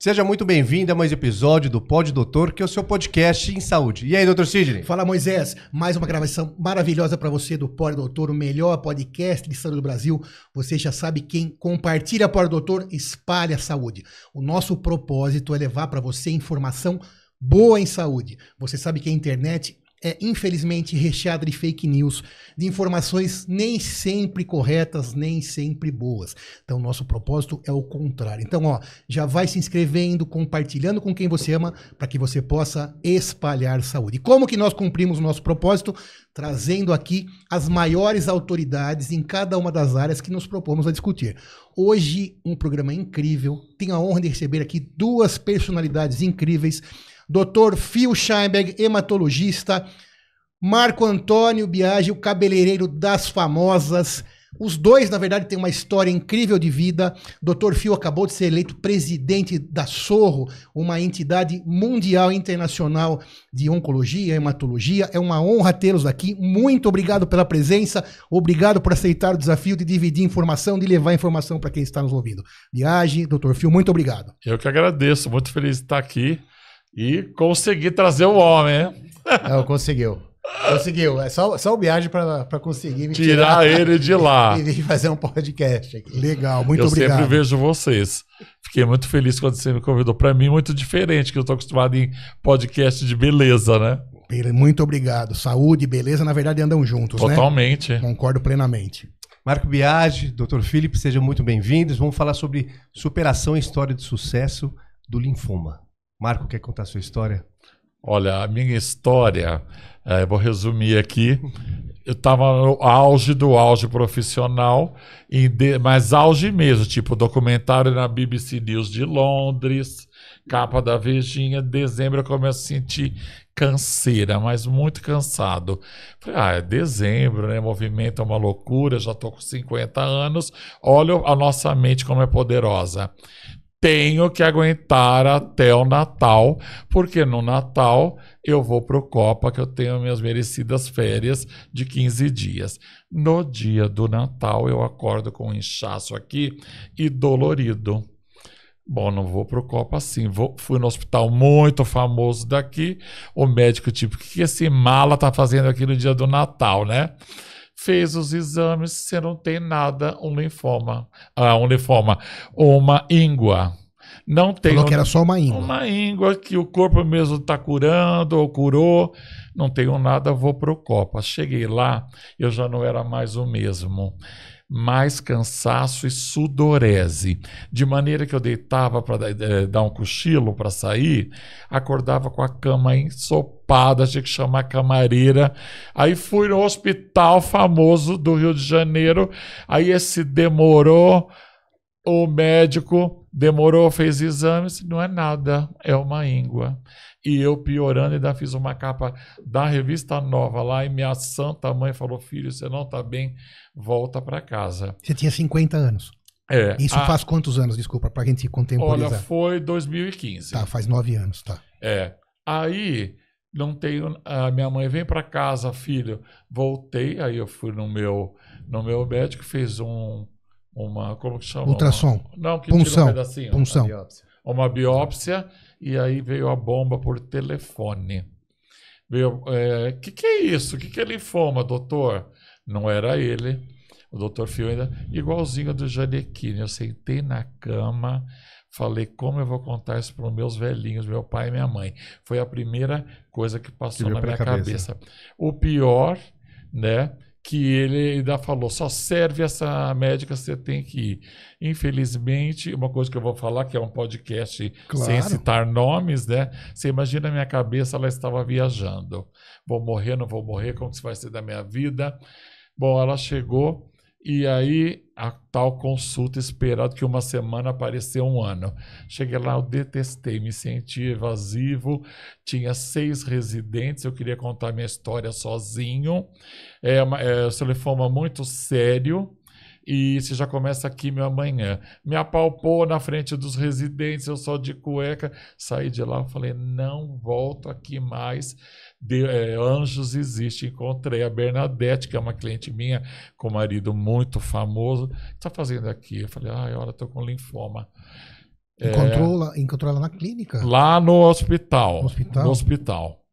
Seja muito bem-vindo a mais um episódio do Pod Doutor, que é o seu podcast em saúde. E aí, doutor Sidney? Fala, Moisés. Mais uma gravação maravilhosa para você do Pod Doutor, o melhor podcast de saúde do Brasil. Você já sabe quem compartilha Pod Doutor, espalha a saúde. O nosso propósito é levar para você informação boa em saúde. Você sabe que a internet é infelizmente recheada de fake news, de informações nem sempre corretas, nem sempre boas. Então, nosso propósito é o contrário. Então, ó, já vai se inscrevendo, compartilhando com quem você ama, para que você possa espalhar saúde. E como que nós cumprimos o nosso propósito? Trazendo aqui as maiores autoridades em cada uma das áreas que nos propomos a discutir. Hoje, um programa incrível. Tenho a honra de receber aqui duas personalidades incríveis Dr. Phil Scheinberg, hematologista, Marco Antônio Biagi, o cabeleireiro das famosas. Os dois, na verdade, têm uma história incrível de vida. Dr. Phil acabou de ser eleito presidente da Sorro, uma entidade mundial internacional de oncologia e hematologia. É uma honra tê-los aqui. Muito obrigado pela presença. Obrigado por aceitar o desafio de dividir informação, de levar informação para quem está nos ouvindo. Biagi, Dr. Phil, muito obrigado. Eu que agradeço. Muito feliz de estar aqui. E consegui trazer o homem, né? Não, conseguiu. Conseguiu. É só, só o viagem para conseguir tirar, tirar, ele de lá. e vir fazer um podcast Legal, muito eu obrigado. Eu sempre vejo vocês. Fiquei muito feliz quando você me convidou. Para mim, muito diferente, que eu tô acostumado em podcast de beleza, né? Muito obrigado. Saúde e beleza, na verdade, andam juntos, Totalmente. né? Totalmente. Concordo plenamente. Marco Biage, Dr. Felipe, sejam muito bem-vindos. Vamos falar sobre superação e história de sucesso do linfoma. Marco, quer contar a sua história? Olha, a minha história, é, vou resumir aqui. Eu estava no auge do auge profissional, de, mas auge mesmo, tipo documentário na BBC News de Londres, capa da Virgínia. Dezembro eu começo a sentir canseira, mas muito cansado. Falei, ah, é dezembro, né? Movimento é uma loucura, já tô com 50 anos. Olha a nossa mente como é poderosa tenho que aguentar até o Natal, porque no Natal eu vou para o Copa, que eu tenho minhas merecidas férias de 15 dias. No dia do Natal, eu acordo com um inchaço aqui e dolorido. Bom, não vou para o Copa assim. Vou, fui no hospital muito famoso daqui. O médico, tipo, o que esse mala tá fazendo aqui no dia do Natal, né? fez os exames, você não tem nada, um linfoma. Ah, um linfoma. Uma íngua. Não tem. Falou um, que era só uma íngua. Uma íngua que o corpo mesmo está curando ou curou. Não tenho nada, vou pro Copa. Cheguei lá, eu já não era mais o mesmo mais cansaço e sudorese. De maneira que eu deitava para eh, dar um cochilo para sair, acordava com a cama ensopada, tinha que chamar a camareira. Aí fui no hospital famoso do Rio de Janeiro, aí esse demorou o médico demorou, fez exames, não é nada, é uma íngua. E eu piorando, ainda fiz uma capa da revista nova lá e minha santa mãe falou: Filho, você não está bem, volta para casa. Você tinha 50 anos. É. Isso a... faz quantos anos, desculpa, para a gente contemporizar? Olha, foi 2015. Tá, faz nove anos, tá. É. Aí não tenho. A minha mãe vem para casa, filho. Voltei, aí eu fui no meu no meu médico, fez um uma como que chama? Ultrassom. Uma, não, que punção, um pedacinho. Né? Punção. Uma biópsia. uma biópsia. e aí veio a bomba por telefone. Veio, é, que que é isso? Que que é linfoma, doutor? Não era ele. O doutor Fio ainda, igualzinho do Janequine. Eu sentei na cama, falei como eu vou contar isso para os meus velhinhos, meu pai e minha mãe. Foi a primeira coisa que passou que na minha cabeça. cabeça. O pior, né? que ele ainda falou, só serve essa médica, você tem que ir. Infelizmente, uma coisa que eu vou falar, que é um podcast claro. sem citar nomes, né? Você imagina a minha cabeça, ela estava viajando. Vou morrer, não vou morrer, como que vai ser da minha vida? Bom, ela chegou e aí, a tal consulta esperada que uma semana apareceu um ano. Cheguei lá, eu detestei, me senti evasivo. Tinha seis residentes, eu queria contar minha história sozinho. É, é, o telefone é muito sério e isso já começa aqui meu amanhã. Me apalpou na frente dos residentes, eu só de cueca, saí de lá, falei, não volto aqui mais. De, é, anjos existe. Encontrei a Bernadette, que é uma cliente minha, com marido muito famoso. O que está fazendo aqui? Eu falei, ai, olha, estou com linfoma. É, encontrou, é, lá, encontrou ela na clínica? Lá no hospital. No hospital? No hospital.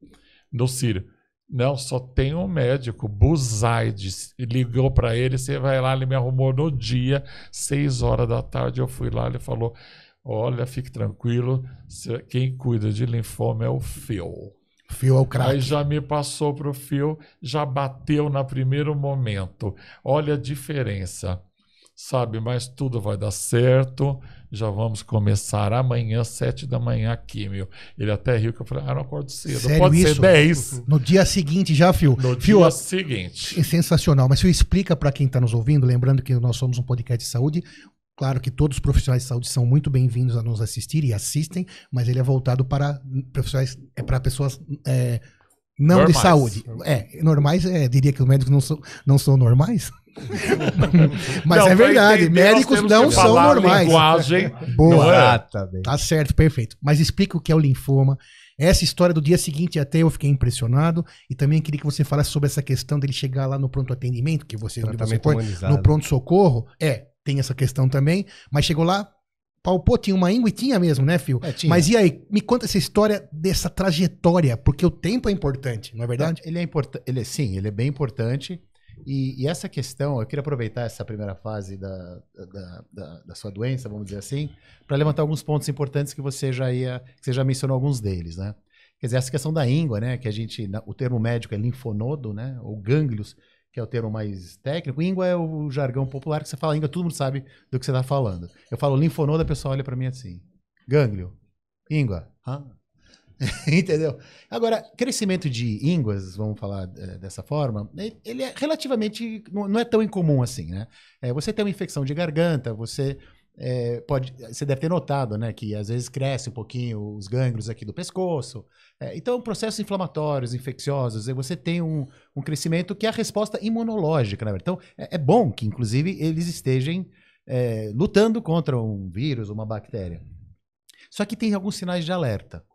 No Sírio. Não, só tem um médico, Buzaides. Ligou para ele, você vai lá, ele me arrumou no dia, seis horas da tarde, eu fui lá, ele falou, olha, fique tranquilo, quem cuida de linfoma é o Phil. Fio é o craque. Aí já me passou para o fio, já bateu no primeiro momento. Olha a diferença, sabe? Mas tudo vai dar certo, já vamos começar amanhã, sete da manhã, aqui, meu. Ele até riu, que eu falei, ah, não acordo cedo. Sério Pode isso? ser 10. No dia seguinte já, Fio. No Fio, dia seguinte. É sensacional. Mas, Fio, explica para quem está nos ouvindo, lembrando que nós somos um podcast de saúde, Claro que todos os profissionais de saúde são muito bem-vindos a nos assistir e assistem, mas ele é voltado para profissionais, é para pessoas é, não normais. de saúde. É, normais, é, diria que os médicos não são, não são normais. Mas não, é verdade, médicos não são normais. Linguagem Boa, tá certo, perfeito. Mas explica o que é o linfoma. Essa história do dia seguinte até eu fiquei impressionado e também queria que você falasse sobre essa questão dele chegar lá no pronto atendimento, que você, você foi, no pronto socorro. É, tem essa questão também, mas chegou lá, palpou, tinha uma íngua e tinha mesmo, né, Fio? É, Mas e aí, me conta essa história dessa trajetória, porque o tempo é importante, não é verdade? Ele é importante, ele é, sim, ele é bem importante. E, e, essa questão, eu queria aproveitar essa primeira fase da, da, da, da sua doença, vamos dizer assim, para levantar alguns pontos importantes que você já ia, que você já mencionou alguns deles, né? Quer dizer, essa questão da íngua, né? Que a gente, o termo médico é linfonodo, né? Ou gânglios, que é o termo mais técnico. Íngua é o jargão popular que você fala íngua, todo mundo sabe do que você está falando. Eu falo linfonodo, a pessoa olha para mim assim. Gânglio, íngua. Hã? Entendeu? Agora, crescimento de ínguas, vamos falar é, dessa forma, ele é relativamente. Não, é tão incomum assim, né? É, você tem uma infecção de garganta, você. É, pode, você deve ter notado, né, que às vezes cresce um pouquinho os gânglios aqui do pescoço. É, então, processos inflamatórios, infecciosos, você tem um, um crescimento que é a resposta imunológica, né? Então, é, é bom que, inclusive, eles estejam lutando contra um vírus, uma bactéria. Só que tem alguns sinais de alerta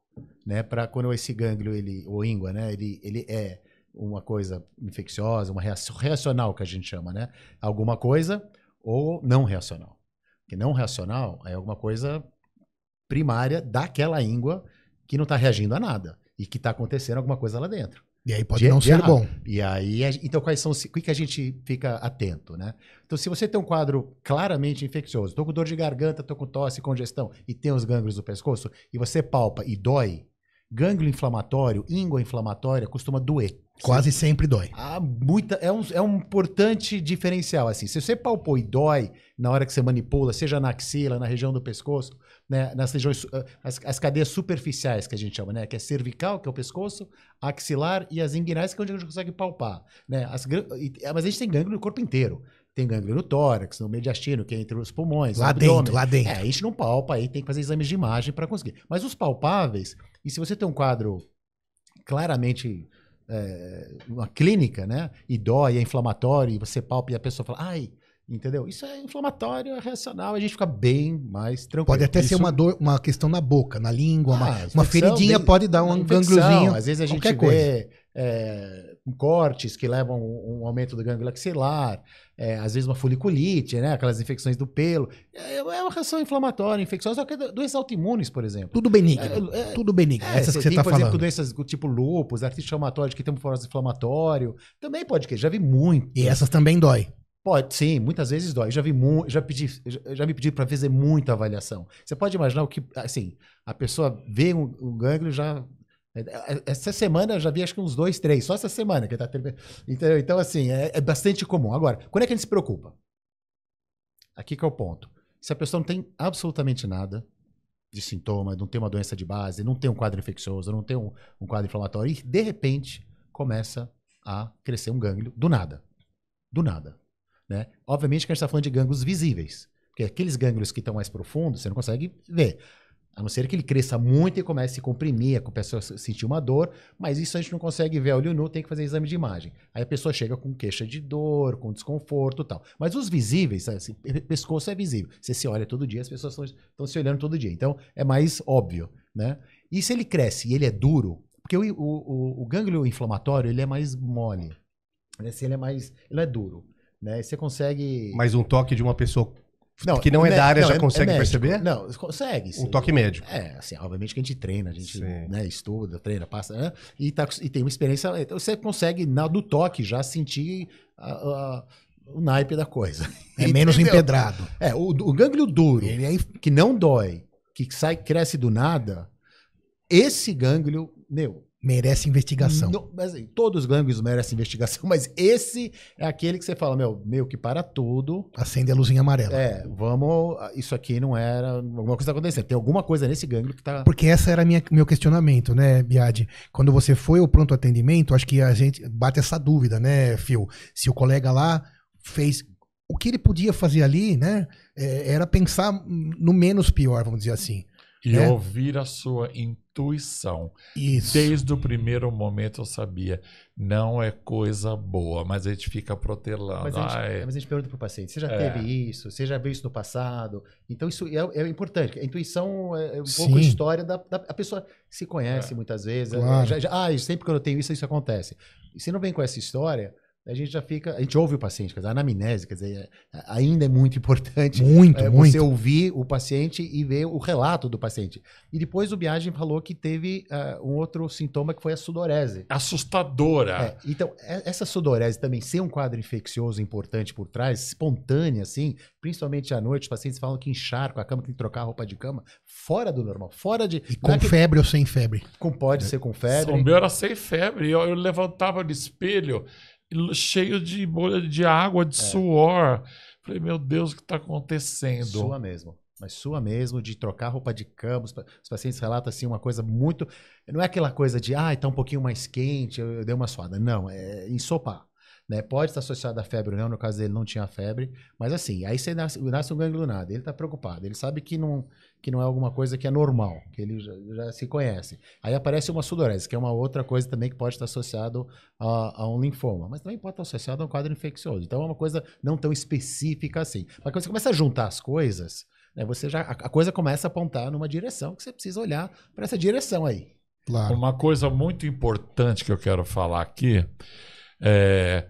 né? Para quando esse gânglio ele, ou íngua, né? Ele, ele é uma coisa infecciosa, uma reação reacional que a gente chama, né? Alguma coisa ou não reacional. Que não reacional é alguma coisa primária daquela íngua que não está reagindo a nada e que está acontecendo alguma coisa lá dentro. E aí pode de, não ser errado. bom. E aí, então quais são, o que a gente fica atento, né? Então, se você tem um quadro claramente infeccioso, tô com dor de garganta, tô com tosse, congestão e tem os gânglios do pescoço e você palpa e dói, gânglio inflamatório, íngua inflamatória costuma doer. Quase Sim. sempre dói. muita, é, um, é um importante diferencial. assim. Se você palpou e dói na hora que você manipula, seja na axila, na região do pescoço, né, nas regiões, ah, as, as, cadeias superficiais que a gente chama, né? Que é cervical, que é o pescoço, axilar e as inguinais, que é onde a gente consegue palpar. Né? As, mas a gente tem gânglio no corpo inteiro. Tem gânglio no tórax, no mediastino, que é entre os pulmões. Lá dentro, lá dentro. É, a gente não palpa, aí tem que fazer exames de imagem para conseguir. Mas os palpáveis, e se você tem um quadro claramente é, uma clínica, né? E dói, é inflamatório, e você palpa e a pessoa fala, ai, Entendeu? Isso é inflamatório, é reacional, a gente fica bem mais tranquilo. Pode até Isso... ser uma dor, uma questão na boca, na língua, ah, uma, infecção, uma, feridinha bem, pode dar um gangliozinho. Às vezes a gente vê É, cortes que levam um aumento do ganglio axilar, é, às vezes uma foliculite, né? Aquelas infecções do pelo. É, é, é uma reação inflamatória, infecciosa, é doenças autoimunes, por exemplo. Tudo benigno. É, tudo benigno. Essas que você está falando. Por exemplo, doenças tipo lúpus, artrite reumatoide, que tem um processo inflamatório. Também pode que já vi muito. E essas também dói. Pode, sim, muitas vezes dói. Eu já vi já pedi, já me pedi para fazer muita avaliação. Você pode imaginar o que, assim, a pessoa vê um, um gânglio já é, é, é, essa semana eu já vi acho que uns dois, três, só essa semana que tá Entendeu? Então, assim, é, é, bastante comum. Agora, quando é que a gente se preocupa? Aqui que é o ponto. Se a pessoa não tem absolutamente nada de sintoma, não tem uma doença de base, não tem um quadro infeccioso, não tem um, um quadro inflamatório, e de repente começa a crescer um gânglio do nada. Do nada. Né? Obviamente que a gente está falando de gânglios visíveis, porque aqueles gânglios que estão mais profundos você não consegue ver. A não ser que ele cresça muito e comece a se comprimir, a pessoa sentir uma dor, mas isso a gente não consegue ver a olho nu, tem que fazer exame de imagem. Aí a pessoa chega com queixa de dor, com desconforto e tal. Mas os visíveis, assim, pescoço é visível. Você se olha todo dia, as pessoas estão se olhando todo dia. Então é mais óbvio, né? E se ele cresce e ele é duro, porque o, o, o, o gânglio inflamatório ele é mais mole, né? Se ele é mais, ele é duro. Né? E você consegue. Mas um toque de uma pessoa não, que não é, é da área não, já é, consegue é perceber? Não, consegue. Sim. Um toque médio. É, assim, obviamente que a gente treina, a gente né, estuda, treina, passa, né? e, tá, e tem uma experiência. Então você consegue, na, do toque, já sentir a, a, o naipe da coisa. É menos empedrado. É, o, o gânglio duro, que não dói, que sai, cresce do nada, esse gânglio, meu, merece investigação. Não, mas, assim, todos os gangues merecem investigação, mas esse é aquele que você fala, meu, meio que para tudo. Acende a luzinha amarela. É, vamos. Isso aqui não era. Alguma coisa está acontecendo. Tem alguma coisa nesse gangue que está. Porque essa era minha, meu questionamento, né, Biade? Quando você foi ao pronto atendimento, acho que a gente bate essa dúvida, né, Phil? Se o colega lá fez. O que ele podia fazer ali, né? É, era pensar no menos pior, vamos dizer assim. E é? ouvir a sua intuição. Isso. Desde o primeiro momento eu sabia, não é coisa boa, mas a gente fica protelando. Mas a gente, mas a gente pergunta para o paciente, você já é. teve isso? Você já viu isso no passado? Então isso é, é importante. A intuição é, é um Sim. pouco a história da, da a pessoa se conhece é. muitas vezes. Claro. Já, já, ah, sempre que eu tenho isso, isso acontece. E se não vem com essa história, a gente já fica. A gente ouve o paciente, quer dizer, a anamnese, quer dizer, ainda é muito importante muito, é, muito. você ouvir o paciente e ver o relato do paciente. E depois o Biagem falou que teve uh, um outro sintoma que foi a sudorese. Assustadora! É, então, essa sudorese também ser um quadro infeccioso importante por trás, espontânea, assim, principalmente à noite, os pacientes falam que encharcam a cama, que tem que trocar a roupa de cama, fora do normal, fora de. E com é febre que... ou sem febre? Com, pode é. ser com febre. O meu era sem febre. Eu, eu levantava do espelho cheio de bolha de água, de é. suor. Falei, meu Deus, o que está acontecendo? Sua mesmo. Mas sua mesmo, de trocar roupa de cama. Os pacientes relatam assim, uma coisa muito. Não é aquela coisa de, ah, está um pouquinho mais quente, eu, eu dei uma suada. Não, é ensopar. Né? Pode estar associado à febre ou não, no caso dele não tinha febre, mas assim, aí você nasce, nasce um ganglionado, ele está preocupado, ele sabe que não, que não é alguma coisa que é normal, que ele já, já se conhece. Aí aparece uma sudorese, que é uma outra coisa também que pode estar associado a, a, um linfoma, mas também pode estar associado a um quadro infeccioso. Então é uma coisa não tão específica assim. Mas quando você começa a juntar as coisas, né, você já a, a coisa começa a apontar numa direção que você precisa olhar para essa direção aí. Claro. Uma coisa muito importante que eu quero falar aqui é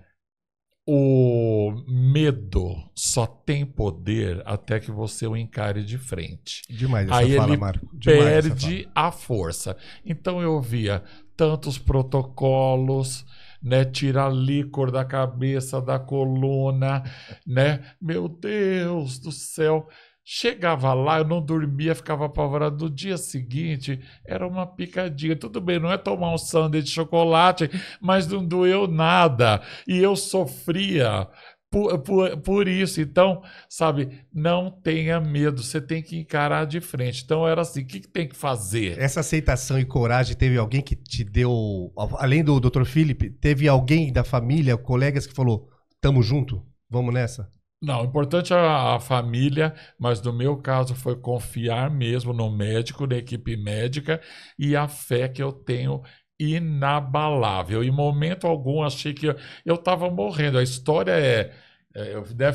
o medo só tem poder até que você o encare de frente. Demais essa Aí fala, ele Marco. Demais perde fala. a força. Então eu via tantos protocolos, né, tirar líquor da cabeça, da coluna, né? Meu Deus do céu. Chegava lá, eu não dormia, ficava apavorado. No dia seguinte, era uma picadinha. Tudo bem, não é tomar um sanduíche de chocolate, mas não doeu nada. E eu sofria por, por, por isso. Então, sabe, não tenha medo, você tem que encarar de frente. Então, era assim: o que, que tem que fazer? Essa aceitação e coragem teve alguém que te deu. Além do Dr. Felipe, teve alguém da família, colegas que falou: tamo junto, vamos nessa? Não, o importante é a família, mas no meu caso foi confiar mesmo no médico, na equipe médica e a fé que eu tenho inabalável. Em momento algum achei que eu estava morrendo. A história é, é né,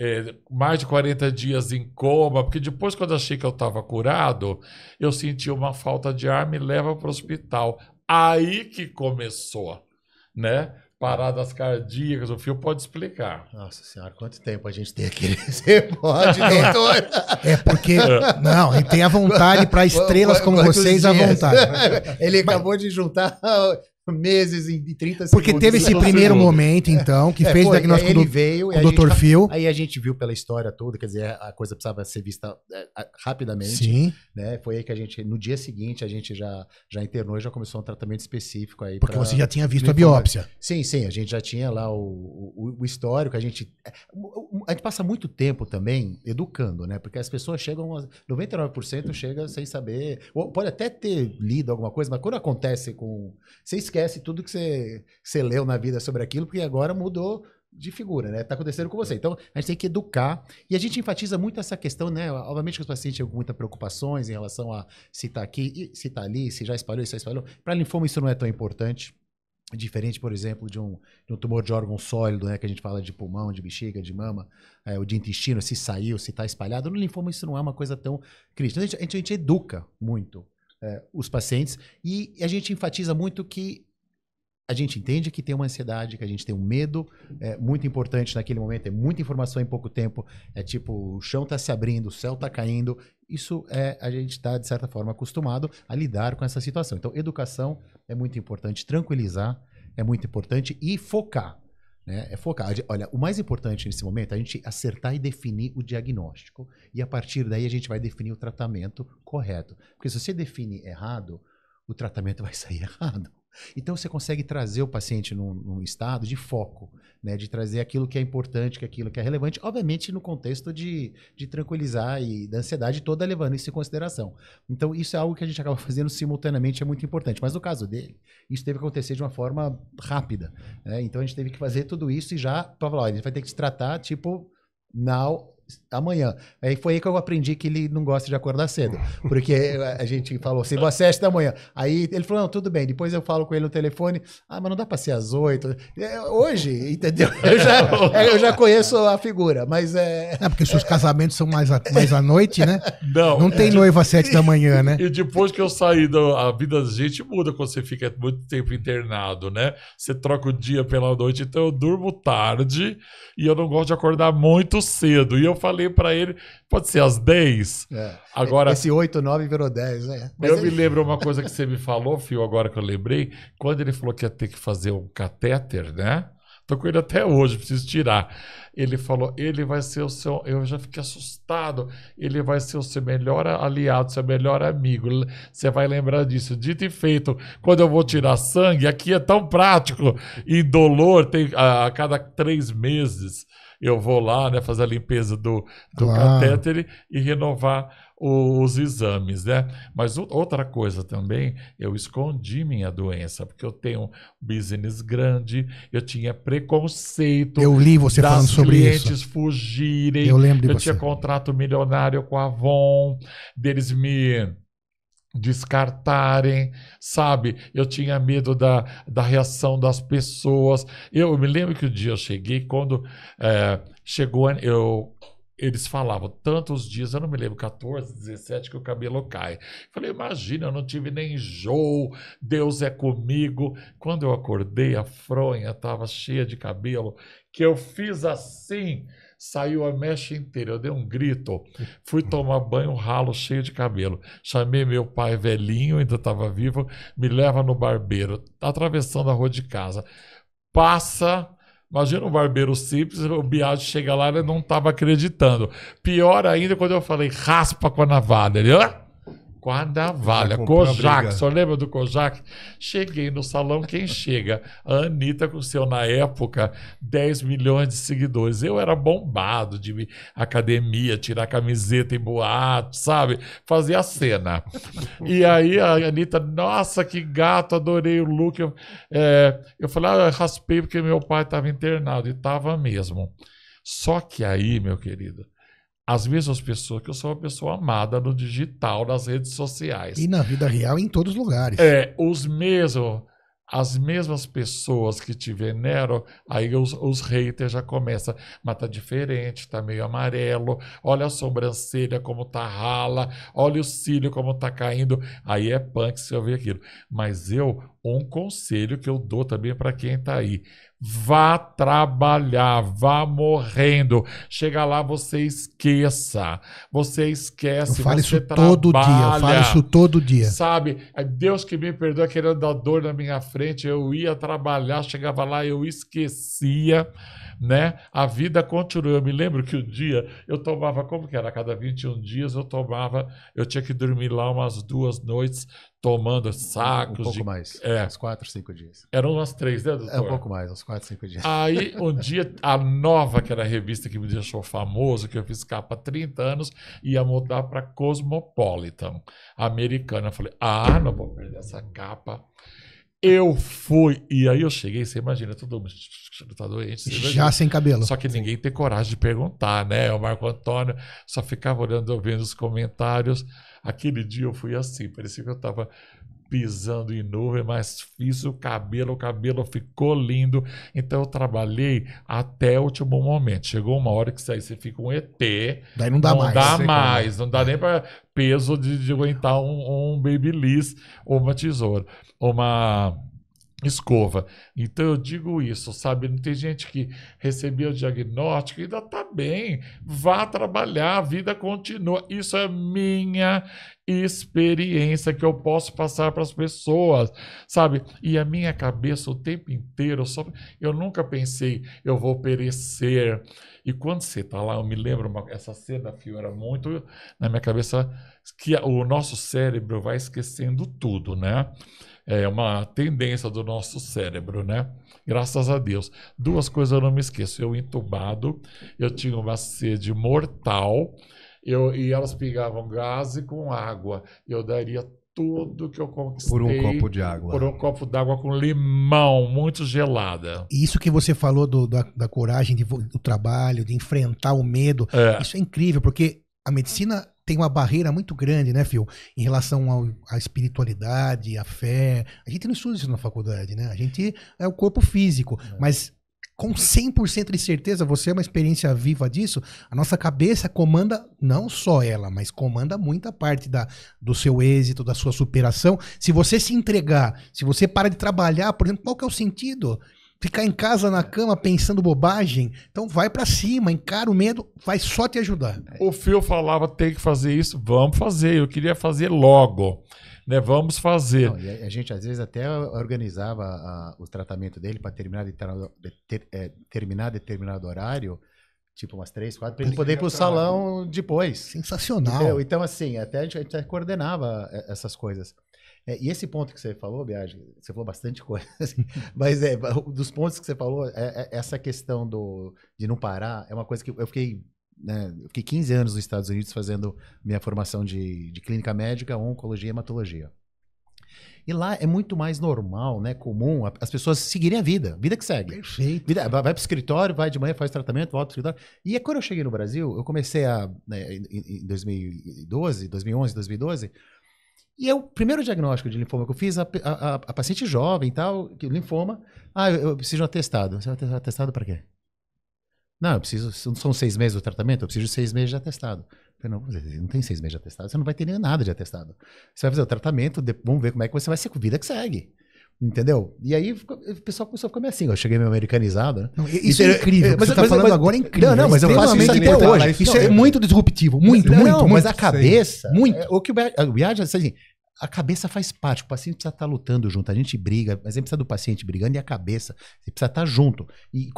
É, mais de 40 dias em coma, porque depois, quando achei que eu estava curado, eu senti uma falta de ar, me leva para o hospital. Aí que começou, né? paradas cardíacas, o Fio pode explicar. Nossa senhora, quanto tempo a gente tem aqui? Você pode, doutor? É, porque. É. Não, ele tem a vontade para estrelas como vocês, a vontade. Ele acabou de juntar meses e 30 Porque segundos, teve esse primeiro momento, é. então, que é, fez foi, o diagnóstico é, ele do, veio, o Dr. Phil. Aí a gente viu pela história toda, quer dizer, a coisa precisava ser vista é, rapidamente. Sim. Né? Foi aí que a gente, no dia seguinte, a gente já, já internou e já começou um tratamento específico aí. Porque pra, você já tinha visto a biópsia. Sim, sim, a gente já tinha lá o, o, o, histórico, a gente... É, a gente passa muito tempo também educando, né? Porque as pessoas chegam, 99% chega sem saber, ou pode até ter lido alguma coisa, mas quando acontece com... Você esquece esquece tudo que você, você leu na vida sobre aquilo, porque agora mudou de figura, né? Tá acontecendo com você. Então, a gente tem que educar. E a gente enfatiza muito essa questão, né? Obviamente que os pacientes têm muitas preocupações em relação a se tá aqui, se tá ali, se já espalhou, se já espalhou. Para linfoma isso não é tão importante. Diferente, por exemplo, de um, de um, tumor de órgão sólido, né? Que a gente fala de pulmão, de bexiga, de mama, é, o de intestino, se saiu, se está espalhado. No linfoma isso não é uma coisa tão crítica. Então, a, gente, a gente educa muito é, os pacientes e a gente enfatiza muito que a gente entende que tem uma ansiedade, que a gente tem um medo, é muito importante naquele momento, é muita informação em pouco tempo, é tipo, o chão está se abrindo, o céu está caindo. Isso é, a gente está, de certa forma, acostumado a lidar com essa situação. Então, educação é muito importante, tranquilizar é muito importante e focar. Né? É focar. Olha, o mais importante nesse momento é a gente acertar e definir o diagnóstico. E a partir daí a gente vai definir o tratamento correto. Porque se você define errado, o tratamento vai sair errado. Então você consegue trazer o paciente num, num, estado de foco, né? De trazer aquilo que é importante, que é aquilo que é relevante, obviamente no contexto de, de tranquilizar e da ansiedade toda levando isso em consideração. Então isso é algo que a gente acaba fazendo simultaneamente, é muito importante. Mas no caso dele, isso teve que acontecer de uma forma rápida, né? Então a gente teve que fazer tudo isso e já para falar, olha, a gente vai ter que se tratar, tipo, now amanhã. Aí foi aí que eu aprendi que ele não gosta de acordar cedo, porque a gente falou assim, você é às da manhã. Aí ele falou, não, tudo bem, depois eu falo com ele no telefone, ah, mas não dá para ser às oito. É, hoje, entendeu? Eu já, é, eu já conheço a figura, mas é... é porque seus casamentos são mais, a, mais à noite, né? Não. Não tem noiva às sete da manhã, né? E depois que eu saí, da, a vida da gente muda quando você fica muito tempo internado, né? Você troca o dia pela noite, então eu durmo tarde e eu não gosto de acordar muito cedo. E eu falei para ele, pode ser às 10. É. Agora, Esse 8, 9 virou 10, né? Mas eu é... me lembro uma coisa que você me falou, Fio, agora que eu lembrei, quando ele falou que ia ter que fazer um catéter, né? Tô com ele até hoje, preciso tirar. Ele falou, ele vai ser o seu. Eu já fiquei assustado. Ele vai ser o seu melhor aliado, seu melhor amigo. Você vai lembrar disso. Dito e feito, quando eu vou tirar sangue, aqui é tão prático. E dolor tem a, a cada três meses eu vou lá né, fazer a limpeza do, do claro. catéter e renovar os exames, né? Mas outra coisa também, eu escondi minha doença, porque eu tenho um business grande, eu tinha preconceito. Eu li você das falando sobre clientes isso. clientes fugirem. Eu lembro de Eu você. tinha contrato milionário com a Avon, deles me descartarem, sabe? Eu tinha medo da, da reação das pessoas. Eu me lembro que o um dia eu cheguei, quando é, chegou, eu eles falavam tantos dias, eu não me lembro, 14, 17, que o cabelo cai. Falei, imagina, eu não tive nem enjoo, Deus é comigo. Quando eu acordei, a fronha estava cheia de cabelo, que eu fiz assim, Saiu a mecha inteira, eu dei um grito. Fui tomar banho, um ralo cheio de cabelo. Chamei meu pai velhinho, ainda estava vivo, me leva no barbeiro. Tá atravessando a rua de casa. Passa Imagina um barbeiro simples, o Biagio chega lá, ele não estava acreditando. Pior ainda, quando eu falei raspa com a navalha, ele, ah! Guardavalha, tá Kojak, só lembra do Kojak? Cheguei no salão, quem chega? A Anitta com seu, na época, 10 milhões de seguidores. Eu era bombado de academia, tirar camiseta em boato, sabe? Fazia cena. E aí a Anitta, nossa, que gato, adorei o look. Eu, é, eu falei, ah, eu raspei porque meu pai estava internado, e estava mesmo. Só que aí, meu querido, as mesmas pessoas, que eu sou uma pessoa amada no digital, nas redes sociais. E na vida real, em todos os lugares. É, os mesmos, as mesmas pessoas que te veneram, aí os, os haters já começam, mas tá diferente, tá meio amarelo, olha a sobrancelha como tá rala, olha o cílio como tá caindo, aí é punk se eu ver aquilo. Mas eu, um conselho que eu dou também para quem tá aí, Vá trabalhar, vá morrendo. Chega lá, você esqueça. Você esquece. Eu falo isso trabalha, todo dia. Eu falo isso todo dia. Sabe? É Deus que me perdoa, querendo dar dor na minha frente. Eu ia trabalhar, chegava lá, eu esquecia né? A vida continuou. Eu me lembro que o um dia eu tomava, como que era? A cada 21 dias eu tomava, eu tinha que dormir lá umas duas noites, tomando sacos. Um pouco de... mais. É. Uns quatro, cinco dias. Eram umas três, né, doutor? É um pouco mais, uns quatro, cinco dias. Aí, um dia, a Nova, que era a revista que me deixou famoso, que eu fiz capa há 30 anos, ia mudar para Cosmopolitan, americana. Eu falei, ah, não vou perder essa capa. Eu fui. E aí eu cheguei, você imagina, todo mundo tá doente. Já sem cabelo. Só que ninguém tem coragem de perguntar, né? O Marco Antônio só ficava olhando, ouvindo os comentários. Aquele dia eu fui assim, parecia que eu tava pisando em nuvem, mas fiz o cabelo, o cabelo ficou lindo. Então eu trabalhei até o último momento. Chegou uma hora que isso aí você fica um ET. Daí não dá não mais. Dá é. mais como... Não dá é. nem para peso de, de aguentar um, um babyliss ou uma tesoura. Uma escova. Então eu digo isso, sabe? Não tem gente que recebeu o diagnóstico e ainda tá bem, vá trabalhar, a vida continua. Isso é minha experiência que eu posso passar para as pessoas, sabe? E a minha cabeça o tempo inteiro, eu, só, eu nunca pensei eu vou perecer. E quando você está lá, eu me lembro uma, essa cena, fio, era muito na minha cabeça que o nosso cérebro vai esquecendo tudo, né? é uma tendência do nosso cérebro, né? Graças a Deus. Duas coisas eu não me esqueço. Eu entubado, eu tinha uma sede mortal, eu, e elas pegavam gás e com água. Eu daria tudo que eu conquistei. Por um copo de água. Por um copo d'água com limão, muito gelada. Isso que você falou do, da, da coragem de, do trabalho, de enfrentar o medo, é. isso é incrível, porque a medicina tem uma barreira muito grande, né, Fio, em relação ao, à espiritualidade, à fé. A gente não estuda isso na faculdade, né? A gente é o corpo físico, é. mas com 100% de certeza, você é uma experiência viva disso, a nossa cabeça comanda não só ela, mas comanda muita parte da, do seu êxito, da sua superação. Se você se entregar, se você para de trabalhar, por exemplo, qual que é o sentido ficar em casa na cama pensando bobagem, então vai para cima, encara o medo, vai só te ajudar. O Phil falava tem que fazer isso, vamos fazer. Eu queria fazer logo, né? Vamos fazer. Não, a, a, gente às vezes até organizava a, o tratamento dele para terminar determinado, de, ter, é, terminar determinado horário. Tipo umas três, quatro, para ele poder ir pro salão né? depois. Sensacional. Entendeu? Então, assim, até a gente, a gente coordenava é, essas coisas. É, e esse ponto que você falou, Biagi, você falou bastante coisa, assim, mas é, dos pontos que você falou, é, é, essa questão do, de não parar é uma coisa que eu fiquei. Né, eu fiquei 15 anos nos Estados Unidos fazendo minha formação de, de clínica médica, oncologia e hematologia. E lá é muito mais normal, né? Comum as pessoas seguirem a vida, vida que segue. Perfeito. Vida, vai para o escritório, vai de manhã, faz tratamento, volta para o escritório. E é quando eu cheguei no Brasil, eu comecei a. Né, em 2012, 2011, 2012, e eu, o primeiro diagnóstico de linfoma que eu fiz, a, a, a paciente jovem e tal, que, linfoma, ah, eu, eu preciso de um atestado. Você vai atestado para quê? Não, eu preciso, são seis meses do tratamento, eu preciso de seis meses de atestado. Eu não, não tem seis meses de atestado, você não vai ter nem nada de atestado. Você vai fazer o tratamento, vamos ver como é que você vai ser com a vida que segue. Entendeu? E aí o pessoal começou a ficar meio assim. Eu cheguei meio americanizado. Né? Não, isso é incrível. Mas, você está é falando mas, agora é incrível. Não, não, é mas eu faço isso até hoje. Isso não, é, é muito disruptivo. Muito, não, muito. Mas muito, a cabeça. Muito. É, o que o Biagi, assim, a cabeça faz parte. O paciente precisa estar tá lutando junto. A gente briga, mas a gente precisa do paciente brigando e a cabeça. Você precisa estar tá junto. E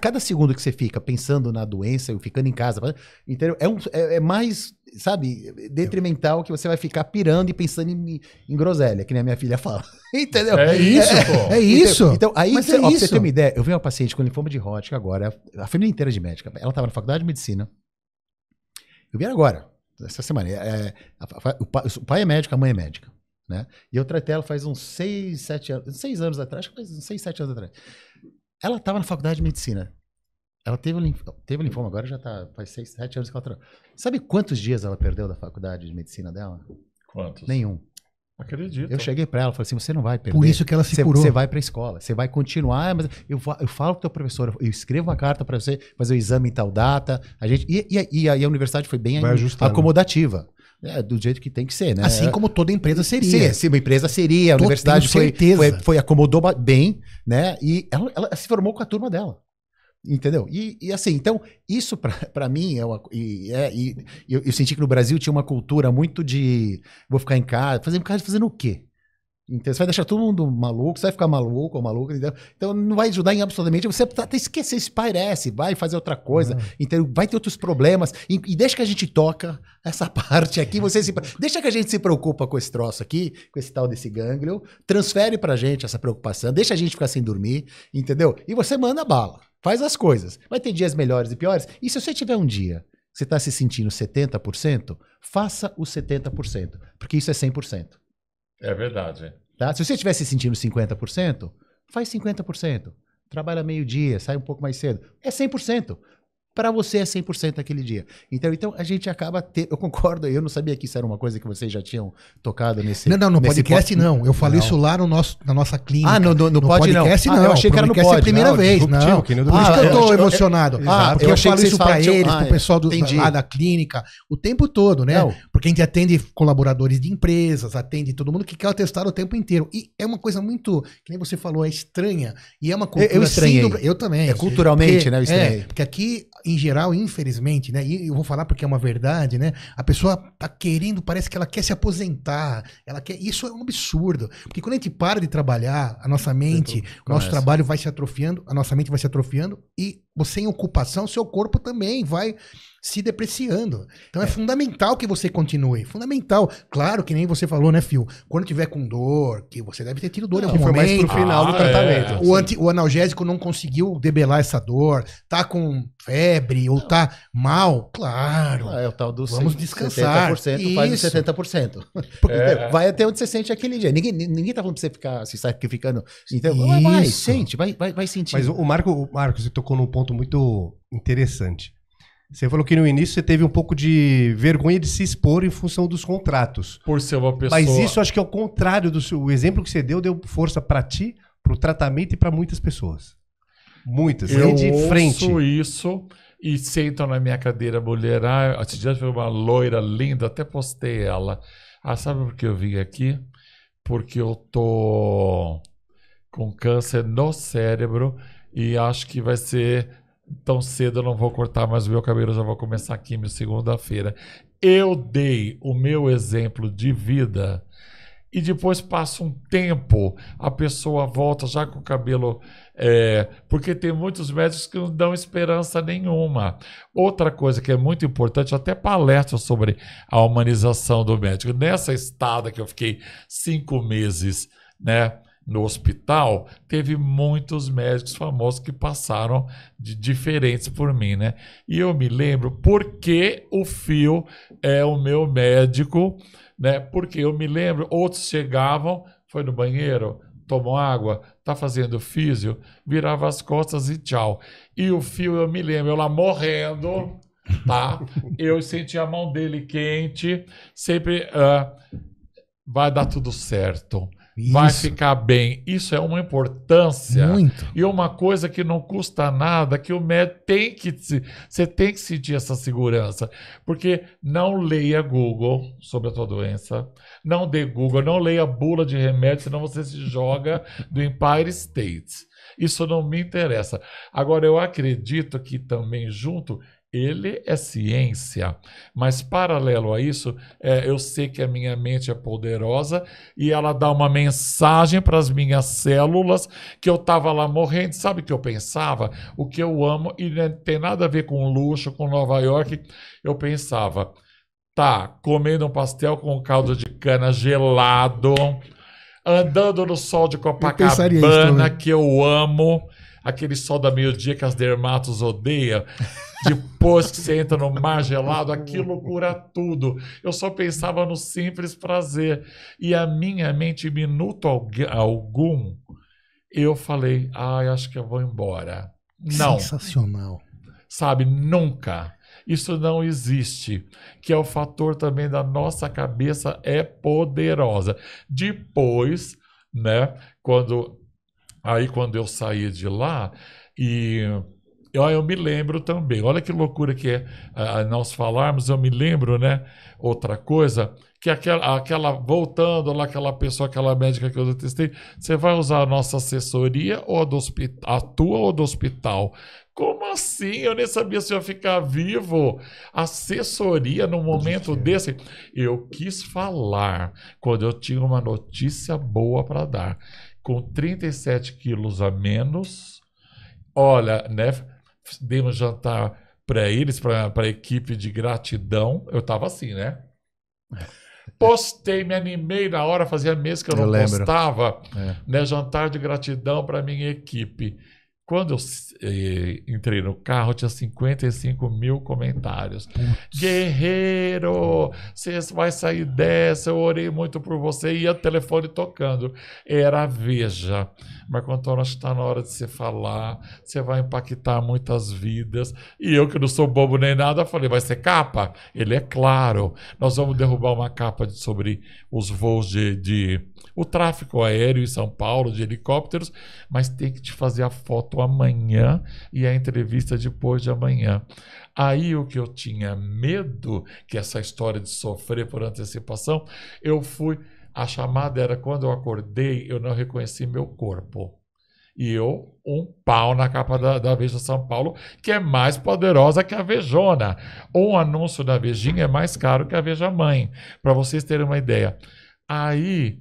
cada segundo que você fica pensando na doença e ficando em casa, entendeu? É, um, é, é, mais, sabe, detrimental que você vai ficar pirando e pensando em, em groselha, que nem a minha filha fala. entendeu? É isso, é, pô. É, isso. Então, aí mas você, é ó, isso. você ter uma ideia, eu vi uma paciente com linfoma de Hodgkin agora, a família inteira de médica. Ela estava na faculdade de medicina. Eu vi agora. Essa semana. É, é, a, a, o, pai, o, pai, é médico, a mãe é médica. Né? E eu tratei ela faz uns seis, sete anos. Seis anos atrás, acho que faz uns seis, sete anos atrás. Ela estava na faculdade de medicina. Ela teve, teve linfoma, agora já tá, faz seis, sete anos, ela anos. Sabe quantos dias ela perdeu da faculdade de medicina dela? Quantos? Nenhum. Acredito. Eu cheguei para ela e falei assim: você não vai perder. Por isso que ela se curou. Você vai para a escola, você vai continuar, mas eu, eu falo com o teu professor, eu escrevo uma carta para você fazer o exame em tal data. A gente, e, e, e, a, e a, universidade foi bem ajustar, acomodativa. Né? É, do jeito que tem que ser, né? Assim como toda empresa seria. Sim, sim uma empresa seria. A Tô universidade foi, foi, foi, acomodou bem, né? E ela, ela se formou com a turma dela. Entendeu? E, e, assim, então, isso para mim é uma. E, é, e eu, eu, senti que no Brasil tinha uma cultura muito de. Vou ficar em casa. Fazer em casa fazendo o quê? Então, você vai deixar todo mundo maluco, você vai ficar maluco ou maluco, entendeu? Então não vai ajudar em absolutamente. Você até tá, esquecer, se parece vai fazer outra coisa, uhum. Entendeu? vai ter outros problemas. E, e, deixa que a gente toca essa parte aqui. Você se, deixa que a gente se preocupa com esse troço aqui, com esse tal desse gânglio. Transfere pra gente essa preocupação, deixa a gente ficar sem dormir, entendeu? E você manda bala. Faz as coisas. Vai ter dias melhores e piores. E se você tiver um dia que você está se sentindo 70%, faça os 70%, porque isso é 100%. É verdade. Tá? Se você estiver se sentindo 50%, faz 50%. Trabalha meio-dia, sai um pouco mais cedo. É 100% para você é 100% naquele dia. Então, então a gente acaba ter, eu concordo, eu não sabia que isso era uma coisa que vocês já tinham tocado nesse Não, não, no podcast pod... não. Eu falei não. isso lá no nosso na nossa clínica. Ah, no, no, no, no pod, podcast não. não. Ah, eu achei que era no podcast é a primeira não, vez, não. Que não. Por isso ah, que eu tô eu, emocionado. Eu, eu, ah, porque eu, eu falo isso para assim, eles, ah, pro é, pessoal do, lá da clínica, o tempo todo, né? Não. Porque a gente atende colaboradores de empresas, atende todo mundo que quer atestar o tempo inteiro. E é uma coisa muito, que nem você falou, é estranha. E é uma cultura eu, eu estranhei. eu também. É culturalmente, né, eu estranhei. É, porque aqui em geral, infelizmente, né? E eu vou falar porque é uma verdade, né? A pessoa tá querendo, parece que ela quer se aposentar. Ela quer. Isso é um absurdo. Porque quando a gente para de trabalhar, a nossa mente, o nosso trabalho vai se atrofiando, a nossa mente vai se atrofiando e você em ocupação, seu corpo também vai se depreciando. Então é. é, fundamental que você continue. Fundamental. Claro que nem você falou, né, Fio? Quando tiver com dor, que você deve ter tido dor não, em algum momento. Foi mais pro final ah, do tratamento. É. O, anti, o analgésico não conseguiu debelar essa dor, tá com febre ou não. tá mal, claro. Ah, é o tal do Vamos descansar. 70% Isso. faz 70%. Porque é. vai até onde você sente aquele dia. Ninguém, ninguém tá falando pra você ficar se sacrificando. Então, Isso. vai, sente, vai, vai, vai sentir. Mas o Marco, o Marcos, você tocou num ponto muito interessante você falou que no início você teve um pouco de vergonha de se expor em função dos contratos. Por ser uma pessoa. Mas isso acho que é o contrário do seu, o exemplo que você deu deu força para ti, para o tratamento e para muitas pessoas. Muitas. Eu de frente. ouço isso e sentam na minha cadeira mulher. Ah, esse dia foi uma loira linda, até postei ela. Ah, sabe por que eu vim aqui? Porque eu tô com câncer no cérebro e acho que vai ser tão cedo eu não vou cortar mais o meu cabelo, eu já vou começar aqui quimio segunda-feira. Eu dei o meu exemplo de vida e depois passa um tempo, a pessoa volta já com o cabelo. É, porque tem muitos médicos que não dão esperança nenhuma. Outra coisa que é muito importante, até palestra sobre a humanização do médico. Nessa estada que eu fiquei cinco meses, né? no hospital, teve muitos médicos famosos que passaram de diferentes por mim, né? E eu me lembro porque o Fio é o meu médico, né? Porque eu me lembro, outros chegavam, foi no banheiro, tomou água, tá fazendo físio, virava as costas e tchau. E o Fio, eu me lembro, eu lá morrendo, tá? Eu sentia a mão dele quente, sempre uh, vai dar tudo certo isso. vai ficar bem. Isso é uma importância. Muito. E uma coisa que não custa nada, que o médico tem que. Você tem que sentir essa segurança. Porque não leia Google sobre a tua doença. Não dê Google, não leia bula de remédio, senão você se joga do Empire State. Isso não me interessa. Agora, eu acredito que também junto ele é ciência. Mas, paralelo a isso, é, eu sei que a minha mente é poderosa e ela dá uma mensagem para as minhas células que eu estava lá morrendo. Sabe o que eu pensava? O que eu amo, e não tem nada a ver com luxo, com Nova York. Eu pensava, tá, comendo um pastel com caldo de cana gelado, andando no sol de Copacabana, eu que eu amo aquele sol da meio-dia que as dermatos odeiam, depois que você entra no mar gelado, aquilo cura tudo. Eu só pensava no simples prazer. E a minha mente, minuto algum, eu falei: ai, ah, acho que eu vou embora. Não. Sensacional. Sabe, nunca. Isso não existe, que é o fator também da nossa cabeça é poderosa. Depois, né, quando Aí quando eu saí de lá e eu, eu me lembro também, olha que loucura que é nós falarmos, eu me lembro, né? Outra coisa, que aquela, aquela voltando lá, aquela pessoa, aquela médica que eu testei, você vai usar a nossa assessoria ou a, do hospital, a tua ou do hospital? Como assim? Eu nem sabia se eu ia ficar vivo. Assessoria num momento desse. Eu quis falar quando eu tinha uma notícia boa para dar com 37 quilos a menos. Olha, né? Dei um jantar para eles, para a equipe de gratidão. Eu tava assim, né? Postei, me animei na hora, fazia meses que eu não eu postava, é. né? Jantar de gratidão para minha equipe. Quando eu eh, entrei no carro, tinha 55 mil comentários. Putz. Guerreiro, você vai sair dessa, eu orei muito por você. E o telefone tocando. Era a Veja. Marco Antônio, acho que está na hora de você falar, você vai impactar muitas vidas. E eu, que não sou bobo nem nada, falei, vai ser capa? Ele é claro. Nós vamos derrubar uma capa de, sobre os voos de, de. o tráfego aéreo em São Paulo, de helicópteros, mas tem que te fazer a foto amanhã e a entrevista depois de amanhã. Aí o que eu tinha medo, que essa história de sofrer por antecipação, eu fui a chamada era quando eu acordei, eu não reconheci meu corpo. E eu, um pau na capa da, da Veja São Paulo, que é mais poderosa que a Vejona. Um anúncio da Vejinha é mais caro que a Veja Mãe, para vocês terem uma ideia. Aí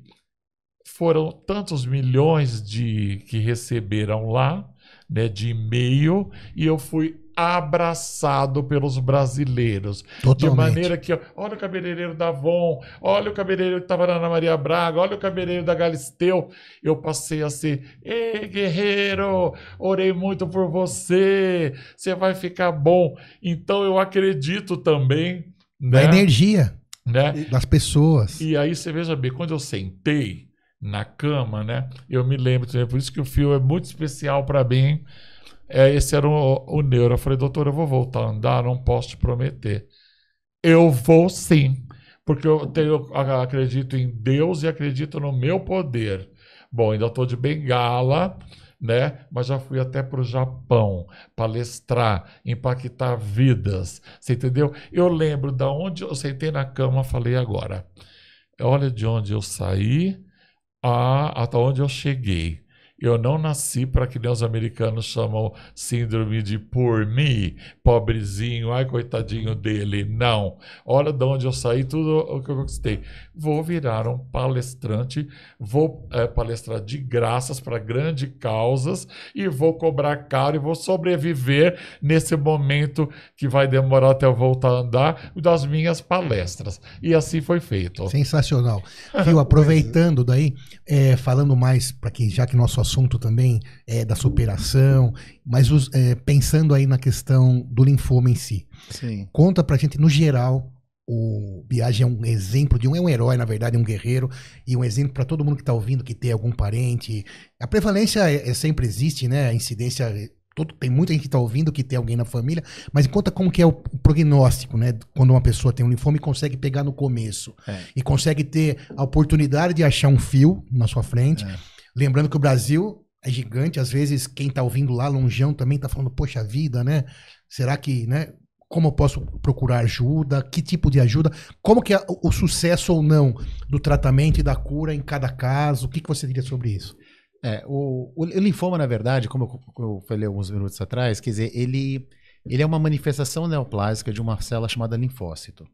foram tantos milhões de que receberam lá, né, de e-mail, e eu fui abraçado pelos brasileiros. Totalmente. De maneira que, olha o cabeleireiro da Avon, olha o cabeleireiro que estava na Ana Maria Braga, olha o cabeleireiro da Galisteu. Eu passei a ser, ei, guerreiro, orei muito por você, você vai ficar bom. Então eu acredito também. Né? Na energia né? das pessoas. E aí você veja bem, quando eu sentei na cama, né? Eu me lembro, por isso que o fio é muito especial para mim é, esse era o, o neuro. Eu falei, doutor, eu vou voltar a andar, não posso te prometer. Eu vou sim, porque eu, tenho, eu acredito em Deus e acredito no meu poder. Bom, ainda estou de bengala, né? Mas já fui até para o Japão palestrar, impactar vidas. Você entendeu? Eu lembro da onde eu sentei na cama, falei agora. Olha de onde eu saí, a, até onde eu cheguei. Eu não nasci para que nem os americanos chamam síndrome de por me, pobrezinho, ai coitadinho dele. Não. Olha de onde eu saí, tudo o que eu conquistei. Vou virar um palestrante, vou é, palestrar de graças para grandes causas e vou cobrar caro e vou sobreviver nesse momento que vai demorar até eu voltar a andar das minhas palestras. E assim foi feito. Sensacional. Viu? Aproveitando daí, é, falando mais para quem já que nosso assunto assunto também é, da superação, mas os, é, pensando aí na questão do linfoma em si. Sim. Conta pra gente, no geral, o Biagem é um exemplo de um, é um herói, na verdade, um guerreiro, e um exemplo para todo mundo que está ouvindo que tem algum parente. A prevalência é, é sempre existe, né? A incidência. É, todo, tem muita gente que está ouvindo que tem alguém na família, mas conta como que é o prognóstico, né? Quando uma pessoa tem um linfoma e consegue pegar no começo. É. E consegue ter a oportunidade de achar um fio na sua frente. É Lembrando que o Brasil é gigante, às vezes quem está ouvindo lá longeão também está falando, poxa vida, né? Será que, né? Como eu posso procurar ajuda? Que tipo de ajuda? Como que é o sucesso ou não do tratamento e da cura em cada caso? O que, que você diria sobre isso? É, o, o, linfoma, na verdade, como eu, eu, falei alguns minutos atrás, quer dizer, ele, ele é uma manifestação neoplásica de uma célula chamada linfócito.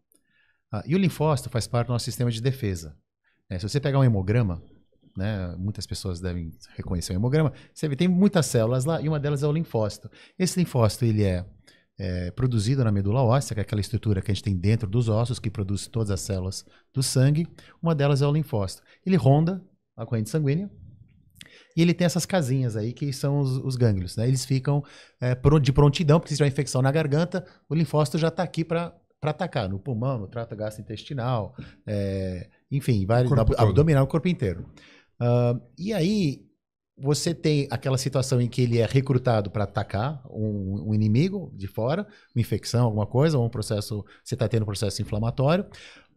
Ah, e o linfócito faz parte do nosso sistema de defesa. É, se você pegar um hemograma, né? Muitas pessoas devem reconhecer o hemograma. Você vê, tem muitas células lá e uma delas é o linfócito. Esse linfócito ele é, é, produzido na medula óssea, que é aquela estrutura que a gente tem dentro dos ossos que produz todas as células do sangue. Uma delas é o linfócito. Ele ronda a corrente sanguínea e ele tem essas casinhas aí que são os, os gânglios, né? Eles ficam é, de prontidão, porque se tiver infecção na garganta, o linfócito já está aqui para para atacar no pulmão, no trato gastrointestinal, é, enfim, vai abdominal, o corpo inteiro. Uh, e aí você tem aquela situação em que ele é recrutado para atacar um, um, inimigo de fora, uma infecção, alguma coisa, ou um processo, você está tendo um processo inflamatório,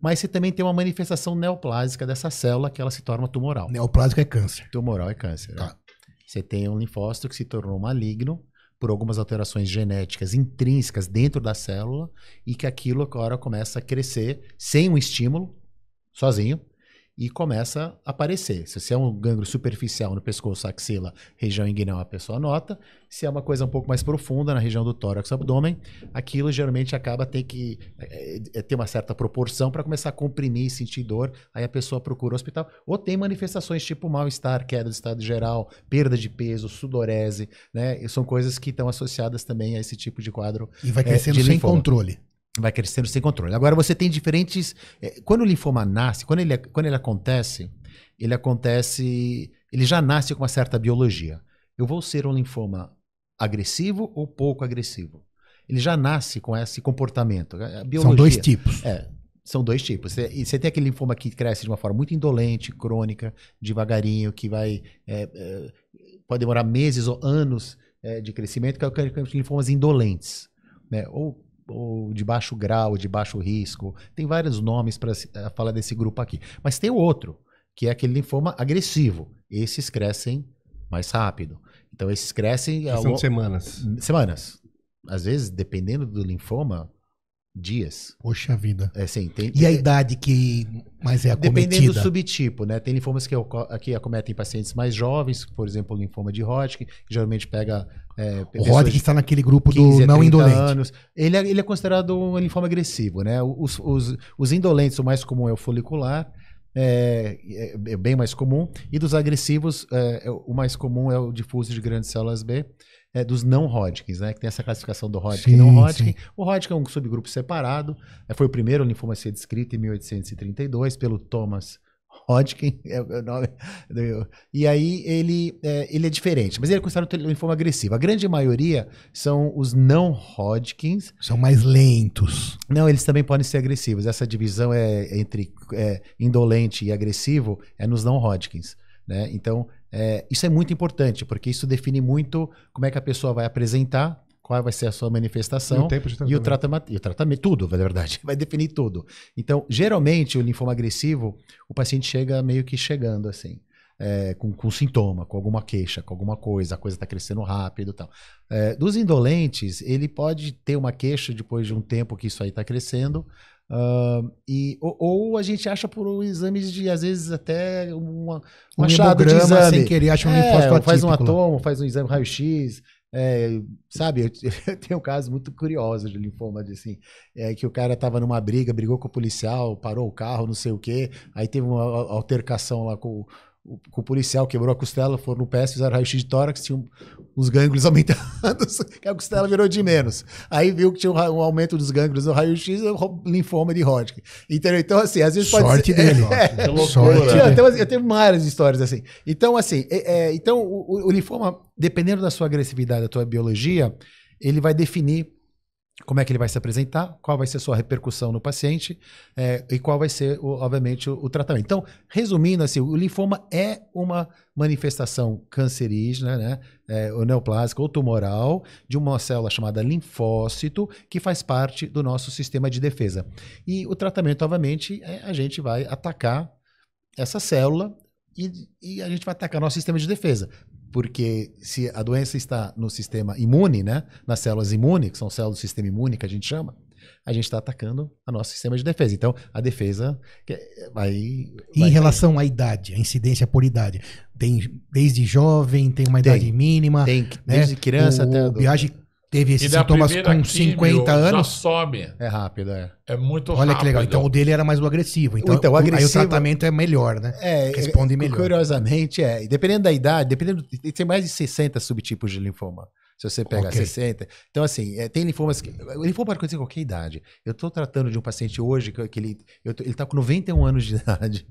mas você também tem uma manifestação neoplásica dessa célula que ela se torna tumoral. Neoplásica é câncer. Tumoral é câncer. Tá. Né? Você tem um linfócito que se tornou maligno por algumas alterações genéticas intrínsecas dentro da célula e que aquilo agora começa a crescer sem um estímulo, sozinho, e começa a aparecer. Se você é um gânglio superficial no pescoço, axila, região inguinal, a pessoa nota. Se é uma coisa um pouco mais profunda na região do tórax, abdômen, aquilo geralmente acaba ter que é, ter uma certa proporção para começar a comprimir e sentir dor. Aí a pessoa procura o hospital. Ou tem manifestações tipo mal-estar, queda do estado geral, perda de peso, sudorese, né? E são coisas que estão associadas também a esse tipo de quadro. E vai eh, crescendo é, sem controle vai crescendo sem controle. Agora você tem diferentes. Eh, quando o linfoma nasce, quando ele, quando ele acontece, ele acontece. Ele já nasce com uma certa biologia. Eu vou ser um linfoma agressivo ou pouco agressivo. Ele já nasce com esse comportamento. São dois tipos. É, são dois tipos. E você tem aquele linfoma que cresce de uma forma muito indolente, crônica, devagarinho, que vai. É, é, pode demorar meses ou anos de crescimento, que é o que a gente linfomas indolentes. Né? Ou ou de baixo grau, de baixo risco. Tem vários nomes para eh, falar desse grupo aqui. Mas tem o outro, que é aquele linfoma agressivo. Esses crescem mais rápido. Então esses crescem. Eh, são semanas. Semanas. Às vezes, dependendo do linfoma, dias. Poxa vida. É, sim, tem, e a idade que mais é acometida? Dependendo do subtipo, né? Tem linfomas que, que acometem pacientes mais jovens, por exemplo, linfoma de Hodgkin, que geralmente pega... É, o Hodgkin está naquele grupo do não indolente. Anos. Ele, é, ele é considerado um linfoma agressivo, né? Os, os, os indolentes, o mais comum é o folicular, é, é, é bem mais comum. E dos agressivos, é, é, o mais comum é o difuso de grandes células B é, dos não Hodgkins, né? Que tem essa classificação do Hodgkin e não Hodgkin. Sim. O Hodgkin é um subgrupo separado. É, foi o primeiro linfoma a ser descrito em 1832 pelo Thomas Hodgkin, é o nome. e aí ele é, ele é diferente, mas ele é considerado um linfoma agressivo. A grande maioria são os não Hodgkins. São mais lentos. Não, eles também podem ser agressivos. Essa divisão é entre é, indolente e agressivo é nos não Hodgkins. Né? Então, é, isso é muito importante, porque isso define muito como é que a pessoa vai apresentar, qual vai ser a sua manifestação e o, e o tratamento. E o tratamento, tudo, na verdade, vai definir tudo. Então, geralmente, o linfoma agressivo, o paciente chega meio que chegando assim. É, com, com sintoma, com alguma queixa, com alguma coisa, a coisa está crescendo rápido e tal. É, dos indolentes, ele pode ter uma queixa depois de um tempo que isso aí está crescendo, Uh, e, ou, ou, a gente acha por exames de, às vezes, até uma, um, um achado de exame. sem querer, acha um é, linfócito Faz um atomo, faz um exame raio-x. É, sabe, eu tenho um caso muito curioso de linfoma, de, assim, é, que o cara estava numa briga, brigou com o policial, parou o carro, não sei o quê, aí teve uma altercação lá com o, o, policial quebrou a costela, foram no PS, fizeram raio-x de tórax, tinham os gânglios aumentados, que a costela virou de menos. Aí viu que tinha um, um aumento dos gânglios no raio-x e linfoma de Hodgkin. Entendeu? Então, assim, às vezes Sorte pode ser... Dele, é, é, Sorte dele. Então, assim, eu tenho várias histórias assim. Então, assim, é, é, então, o, o linfoma, dependendo da sua agressividade, da tua biologia, ele vai definir como é que ele vai se apresentar, qual vai ser sua repercussão no paciente é, e qual vai ser, obviamente, o, o, tratamento. Então, resumindo, assim, o linfoma é uma manifestação cancerígena, né, é, ou neoplásica ou tumoral, de uma célula chamada linfócito, que faz parte do nosso sistema de defesa. E o tratamento, obviamente, é, a gente vai atacar essa célula e, e, a gente vai atacar nosso sistema de defesa porque se a doença está no sistema imune, né, nas células imunes, que são células do sistema imune que a gente chama, a gente está atacando o nosso sistema de defesa. Então, a defesa vai. vai em relação à idade, a incidência por idade, tem desde jovem, tem uma tem, idade mínima. Tem né? desde criança o, até teve esses sintomas com 50 anos. Já sobe. É rápido, é. É muito Olha rápido. Olha que legal. Então o dele era mais o agressivo. Então, então o agressivo, aí o tratamento é melhor, né? É, Responde é, melhor. Curiosamente, é. Dependendo da idade, dependendo, tem mais de 60 subtipos de linfoma. Se você pegar okay. 60. Então, assim, é, tem linfomas. Que, linfoma pode acontecer em qualquer idade. Eu estou tratando de um paciente hoje que, que ele está com 91 anos de idade.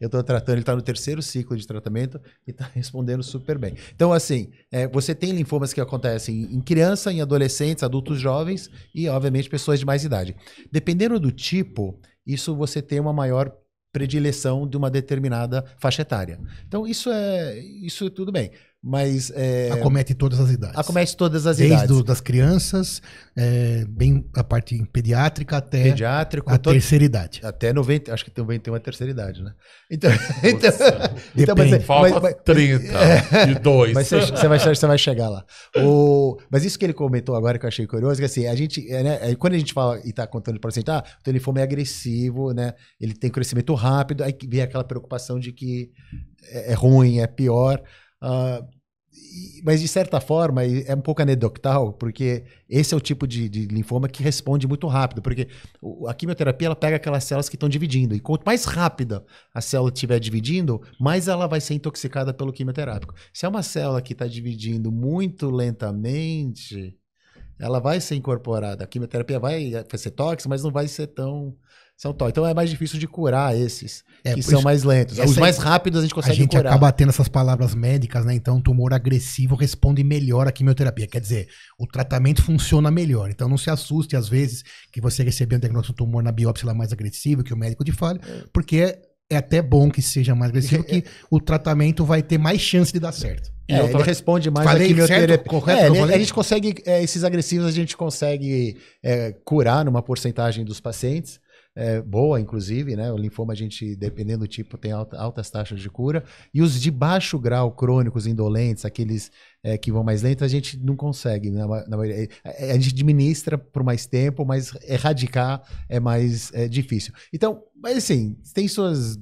Eu estou tratando, ele está no terceiro ciclo de tratamento e está respondendo super bem. Então, assim, é, você tem linfomas que acontecem em criança, em adolescentes, adultos jovens e, obviamente, pessoas de mais idade. Dependendo do tipo, isso você tem uma maior predileção de uma determinada faixa etária. Então, isso é isso tudo bem mas é, acomete todas as idades. Acomete todas as Desde idades. Desde as crianças, é, bem a parte pediátrica até Pediátrico, a terceira idade. Até 90, acho que também tem uma terceira idade, né? Então, então, então mas, é, falta mas, 30 é, e 2. Mas você, você, vai, você vai chegar lá. O, mas isso que ele comentou agora que eu achei curioso, que assim, a gente, é, né, é, quando a gente fala e está contando para o paciente, ah, o telefone é agressivo, né? Ele tem crescimento rápido, aí vem aquela preocupação de que é ruim, é pior. Uh, mas de certa forma é um pouco anedotal, porque esse é o tipo de, de, linfoma que responde muito rápido, porque a quimioterapia ela pega aquelas células que estão dividindo, e quanto mais rápida a célula estiver dividindo, mais ela vai ser intoxicada pelo quimioterápico. Se é uma célula que está dividindo muito lentamente, ela vai ser incorporada, a quimioterapia vai, vai ser tóxica, mas não vai ser tão são tal. Então é mais difícil de curar esses, é, que são mais lentos. Os mais rápidos a gente consegue curar. A gente curar. acaba tendo essas palavras médicas, né? Então, tumor agressivo responde melhor à quimioterapia. Quer dizer, o tratamento funciona melhor. Então, não se assuste, às vezes, que você recebeu um diagnóstico de tumor na biópsia mais agressivo, que o médico te fale, é. porque é até bom que seja mais agressivo, porque que o tratamento vai ter mais chance de dar certo. É, ele responde mais falei, a quimioterapia. Certo, correto, é, ele, né, a gente consegue, é, esses agressivos a gente consegue é, curar numa porcentagem dos pacientes, é, boa, inclusive, né? O linfoma, a gente, dependendo do tipo, tem alta, altas taxas de cura. E os de baixo grau crônicos, indolentes, aqueles é, que vão mais lento, a gente não consegue. Né? Na, na, é, é, a gente administra por mais tempo, mas erradicar é mais é, difícil. Então, mas assim, tem suas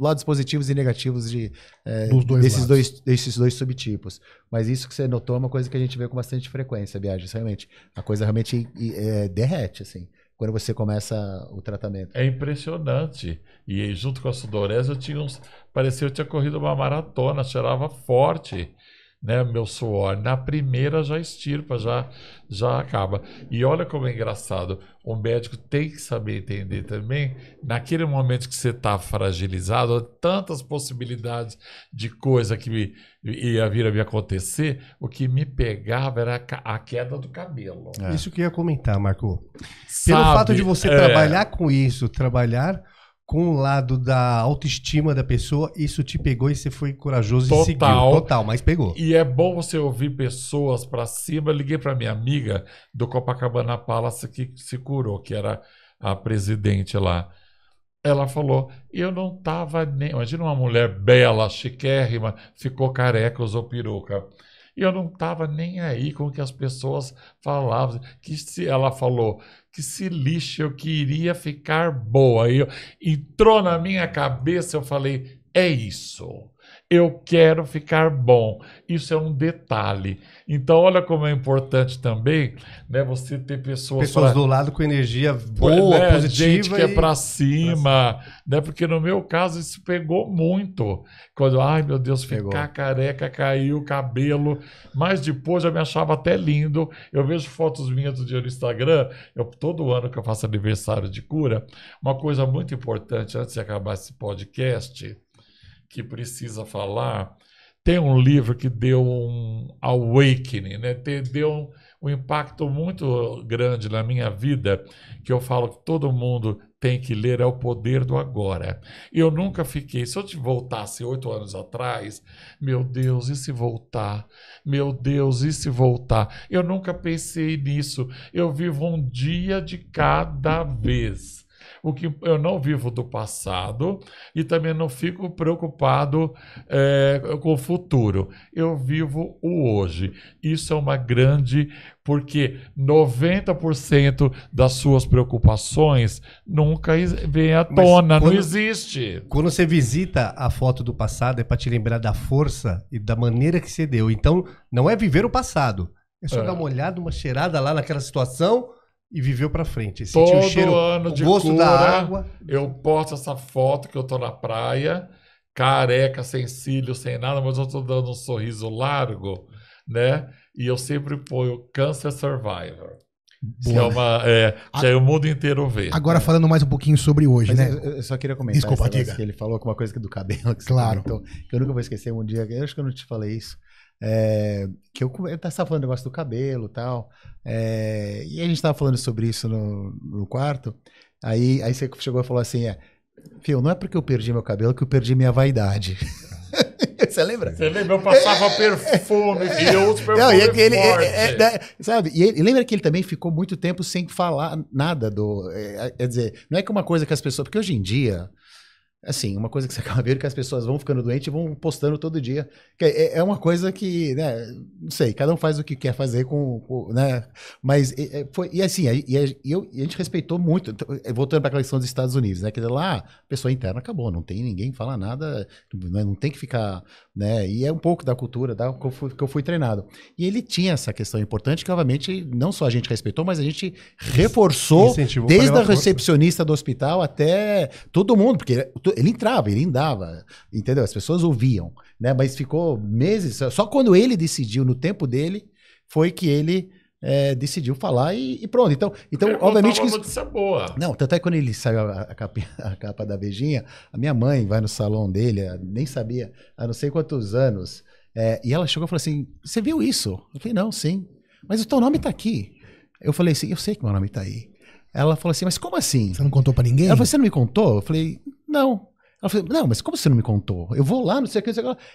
lados positivos e negativos de, é, dois desses, dois, desses dois subtipos. Mas isso que você notou é uma coisa que a gente vê com bastante frequência, viagens realmente. A coisa realmente é, derrete, assim quando você começa o tratamento. É impressionante. E junto com a sudorese, eu tinha uns... parecia que eu tinha corrido uma maratona, cheirava forte né, meu suor. Na primeira já estirpa, já, já acaba. E olha como é engraçado, o médico tem que saber entender também, naquele momento que você está fragilizado, tantas possibilidades de coisa que me, ia vir a me acontecer, o que me pegava era a queda do cabelo. É. Isso que eu ia comentar, Marco. Sabe, Pelo fato de você é... trabalhar com isso, trabalhar com o lado da autoestima da pessoa, isso te pegou e você foi corajoso total, e seguiu. Total, mas pegou. E é bom você ouvir pessoas para cima. Eu liguei para minha amiga do Copacabana Palace que se curou, que era a presidente lá. Ela falou: Eu não tava nem. Imagina uma mulher bela, chiquérrima, ficou careca, usou peruca. E eu não estava nem aí com o que as pessoas falavam. Que se ela falou que se lixe, eu queria ficar boa. E eu, entrou na minha cabeça, eu falei, é isso eu quero ficar bom. Isso é um detalhe. Então, olha como é importante também né, você ter pessoas. Pessoas pra... do lado com energia boa, né, positiva. Gente que é e... é para cima. Pra... Né, porque no meu caso, isso pegou muito. Quando, ai meu Deus, pegou. ficar careca, caiu o cabelo. Mas depois eu me achava até lindo. Eu vejo fotos minhas do dia no Instagram. Eu, todo ano que eu faço aniversário de cura, uma coisa muito importante antes de acabar esse podcast que precisa falar. Tem um livro que deu um awakening, né? deu um, um impacto muito grande na minha vida, que eu falo que todo mundo tem que ler é o poder do agora. Eu nunca fiquei. Se eu te voltasse oito anos atrás, meu Deus, e se voltar? Meu Deus, e se voltar? Eu nunca pensei nisso. Eu vivo um dia de cada vez o que eu não vivo do passado e também não fico preocupado é, com o futuro. Eu vivo o hoje. Isso é uma grande porque 90% das suas preocupações nunca vem à tona, quando, não existe. Quando você visita a foto do passado é para te lembrar da força e da maneira que você deu. Então, não é viver o passado. É só é. dar uma olhada, uma cheirada lá naquela situação e viveu para frente. Sentiu Todo o cheiro, ano o de gosto cura, da água. Eu posto essa foto que eu tô na praia, careca, sem cílio, sem nada, mas eu tô dando um sorriso largo, né? E eu sempre ponho Cancer Survivor. Que é uma. É, que aí o mundo inteiro vê. Agora falando mais um pouquinho sobre hoje, Mas né? Eu, só queria comentar. Desculpa, diga. Que ele falou alguma coisa é do cabelo. Que claro. Comentou, que eu nunca vou esquecer um dia. Eu acho que eu não te falei isso. É, que eu, estava falando do negócio do cabelo tal. É, e a gente estava falando sobre isso no, no, quarto. Aí, aí você chegou e falou assim: é, Fio, não é porque eu perdi meu cabelo que eu perdi minha vaidade. Você lembra? Você lembra? Eu passava perfume, é, eu uso perfume não, e é, é, é, Sabe? E, ele, lembra que ele também ficou muito tempo sem falar nada do... É, é dizer, não é que é uma coisa que as pessoas... Porque hoje em dia, assim, uma coisa que você acaba vendo que as pessoas vão ficando doentes e vão postando todo dia. É, é, uma coisa que, né, não sei, cada um faz o que quer fazer com, com né, mas é, foi, e assim, e, e, eu, e a gente respeitou muito, então, é, voltando para a questão dos Estados Unidos, né, que lá, a pessoa interna acabou, não tem ninguém fala nada, né, não tem que ficar, né, e é um pouco da cultura da, que, eu fui, que eu fui treinado. E ele tinha essa questão importante que, obviamente, não só a gente respeitou, mas a gente reforçou, Incentivou desde a recepcionista do hospital até todo mundo, porque ele entrava, ele andava, entendeu? As pessoas ouviam, né? Mas ficou meses, só quando ele decidiu, no tempo dele, foi que ele é, decidiu falar e, e, pronto. Então, então obviamente que. Uma notícia boa. Não, tanto é que quando ele saiu a, a, capa, a, capa, da Beijinha, a minha mãe vai no salão dele, nem sabia, há não sei quantos anos. É, e ela chegou e falou assim: Você viu isso? Eu falei: Não, sim. Mas o teu nome tá aqui. Eu falei assim: Eu sei que meu nome tá aí. Ela falou assim, mas como assim? Você não contou para ninguém? Ela falou, você não me contou? Eu falei, não. Ela falou, não, mas como você não me contou? Eu vou lá, não sei o que.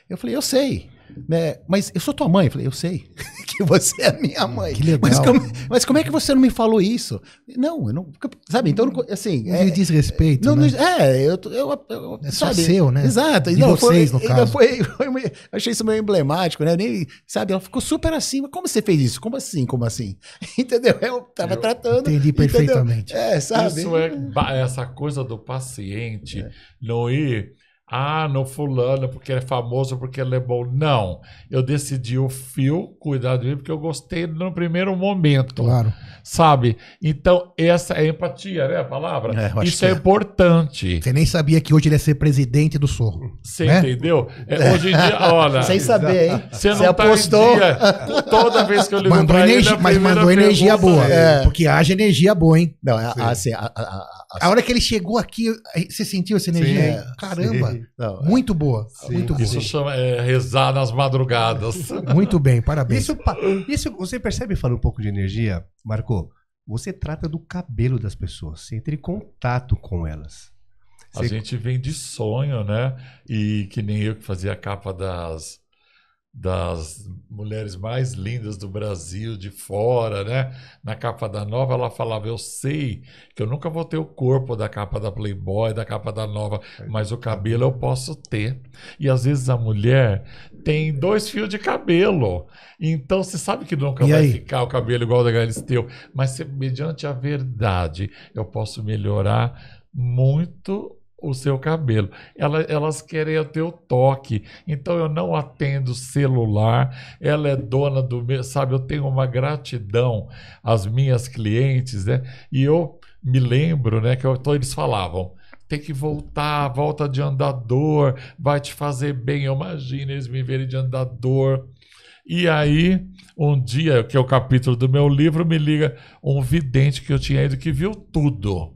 Eu falei, eu sei né? Mas eu sou tua mãe. Eu falei, eu sei que você é minha mãe. Que legal. Mas como, mas como é que você não me falou isso? Não, eu não. Sabe, então, assim. Não é, desrespeito. Não, né? É, eu. eu, eu é só sabe, seu, né? Exato. De não, vocês, foi, no caso. Foi, achei isso meio emblemático, né? Nem, sabe, ela ficou super assim. Mas como você fez isso? Como assim? Como assim? entendeu? Eu tava eu tratando. Entendi perfeitamente. Entendeu? É, sabe? Isso é essa coisa do paciente é. não ir ah, no fulano, porque ele é famoso, porque ele é bom. Não, eu decidi o fio cuidar dele porque eu gostei no primeiro momento. Claro sabe? Então, essa é empatia, né? A palavra. É, Isso é, é, importante. Você nem sabia que hoje ele ia ser presidente do Sorro. Você né? entendeu? É, hoje em dia, olha. Sem saber, hein? Você não tá apostou. Tá dia, toda vez que eu ligo mandou energia, ele, Mas mandou energia boa. É é. Porque haja energia boa, hein? Não, é, assim, a, a, a, a, hora que ele chegou aqui, você sentiu essa energia? Sim, Caramba! Não, muito boa. Sim, muito boa. Isso chama rezar nas madrugadas. muito bem, parabéns. Isso, isso você percebe, falando um pouco de energia, Marco? Você trata do cabelo das pessoas, você entra em contato com elas. Você... A gente vem de sonho, né? E que nem eu que fazia a capa das, das mulheres mais lindas do Brasil, de fora, né? Na capa da Nova, ela falava: Eu sei que eu nunca vou ter o corpo da capa da Playboy, da capa da Nova, é. mas o cabelo eu posso ter. E às vezes a mulher tem dois fios de cabelo. Então você sabe que nunca e vai aí? ficar o cabelo igual da Galisteu. Mas se, mediante a verdade, eu posso melhorar muito o seu cabelo. Ela, elas querem o teu toque. Então eu não atendo celular. Ela é dona do meu, sabe? Eu tenho uma gratidão às minhas clientes, né? E eu me lembro, né, que eu, então eles falavam: tem que voltar, volta de andador, vai te fazer bem. Eu imagino eles me verem de andador. E aí, um dia, que é o capítulo do meu livro, me liga um vidente que eu tinha ido que viu tudo.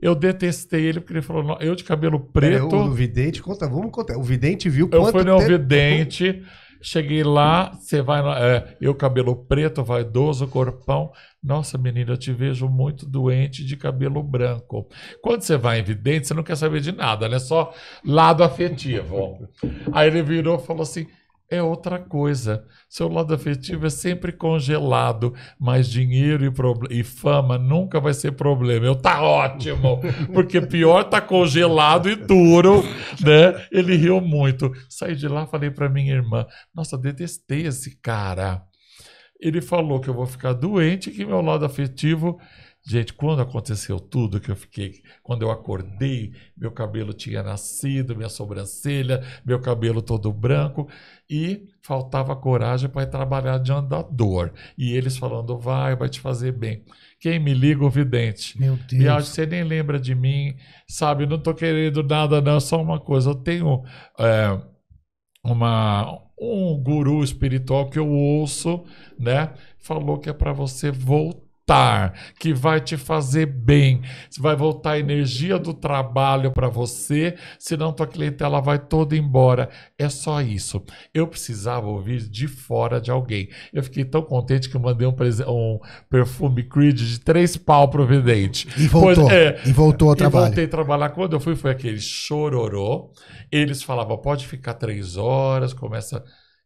Eu detestei ele porque ele falou, eu de cabelo preto. Pera, o vidente, conta, vamos contar. O vidente viu quanto Eu fui no vidente. Cheguei lá, você vai é, eu cabelo preto, vaidoso, corpão. Nossa, menina, eu te vejo muito doente de cabelo branco. Quando você vai em vidente, você não quer saber de nada, né? Só lado afetivo. Aí ele virou e falou assim: é outra coisa. Seu lado afetivo é sempre congelado, mas dinheiro e, e fama nunca vai ser problema. Eu tá ótimo, porque pior tá congelado e duro, né? Ele riu muito. Saí de lá, falei para minha irmã: "Nossa, detestei esse cara. Ele falou que eu vou ficar doente, que meu lado afetivo Gente, quando aconteceu tudo que eu fiquei, quando eu acordei, meu cabelo tinha nascido, minha sobrancelha, meu cabelo todo branco e faltava coragem para trabalhar de andador. E eles falando, vai, vai te fazer bem. Quem me liga, o vidente. Meu Deus. que você nem lembra de mim, sabe? Não estou querendo nada, não. Só uma coisa, eu tenho é, uma, um guru espiritual que eu ouço, né? Falou que é para você voltar que vai te fazer bem. Vai voltar a energia do trabalho para você, senão tua clientela vai toda embora. É só isso. Eu precisava ouvir de fora de alguém. Eu fiquei tão contente que eu mandei um, um perfume Creed de três pau providente. E voltou. Pois, é, e voltou ao trabalho. E voltei a trabalhar. Quando eu fui, foi aquele chororô. Eles falavam, pode ficar três horas, começa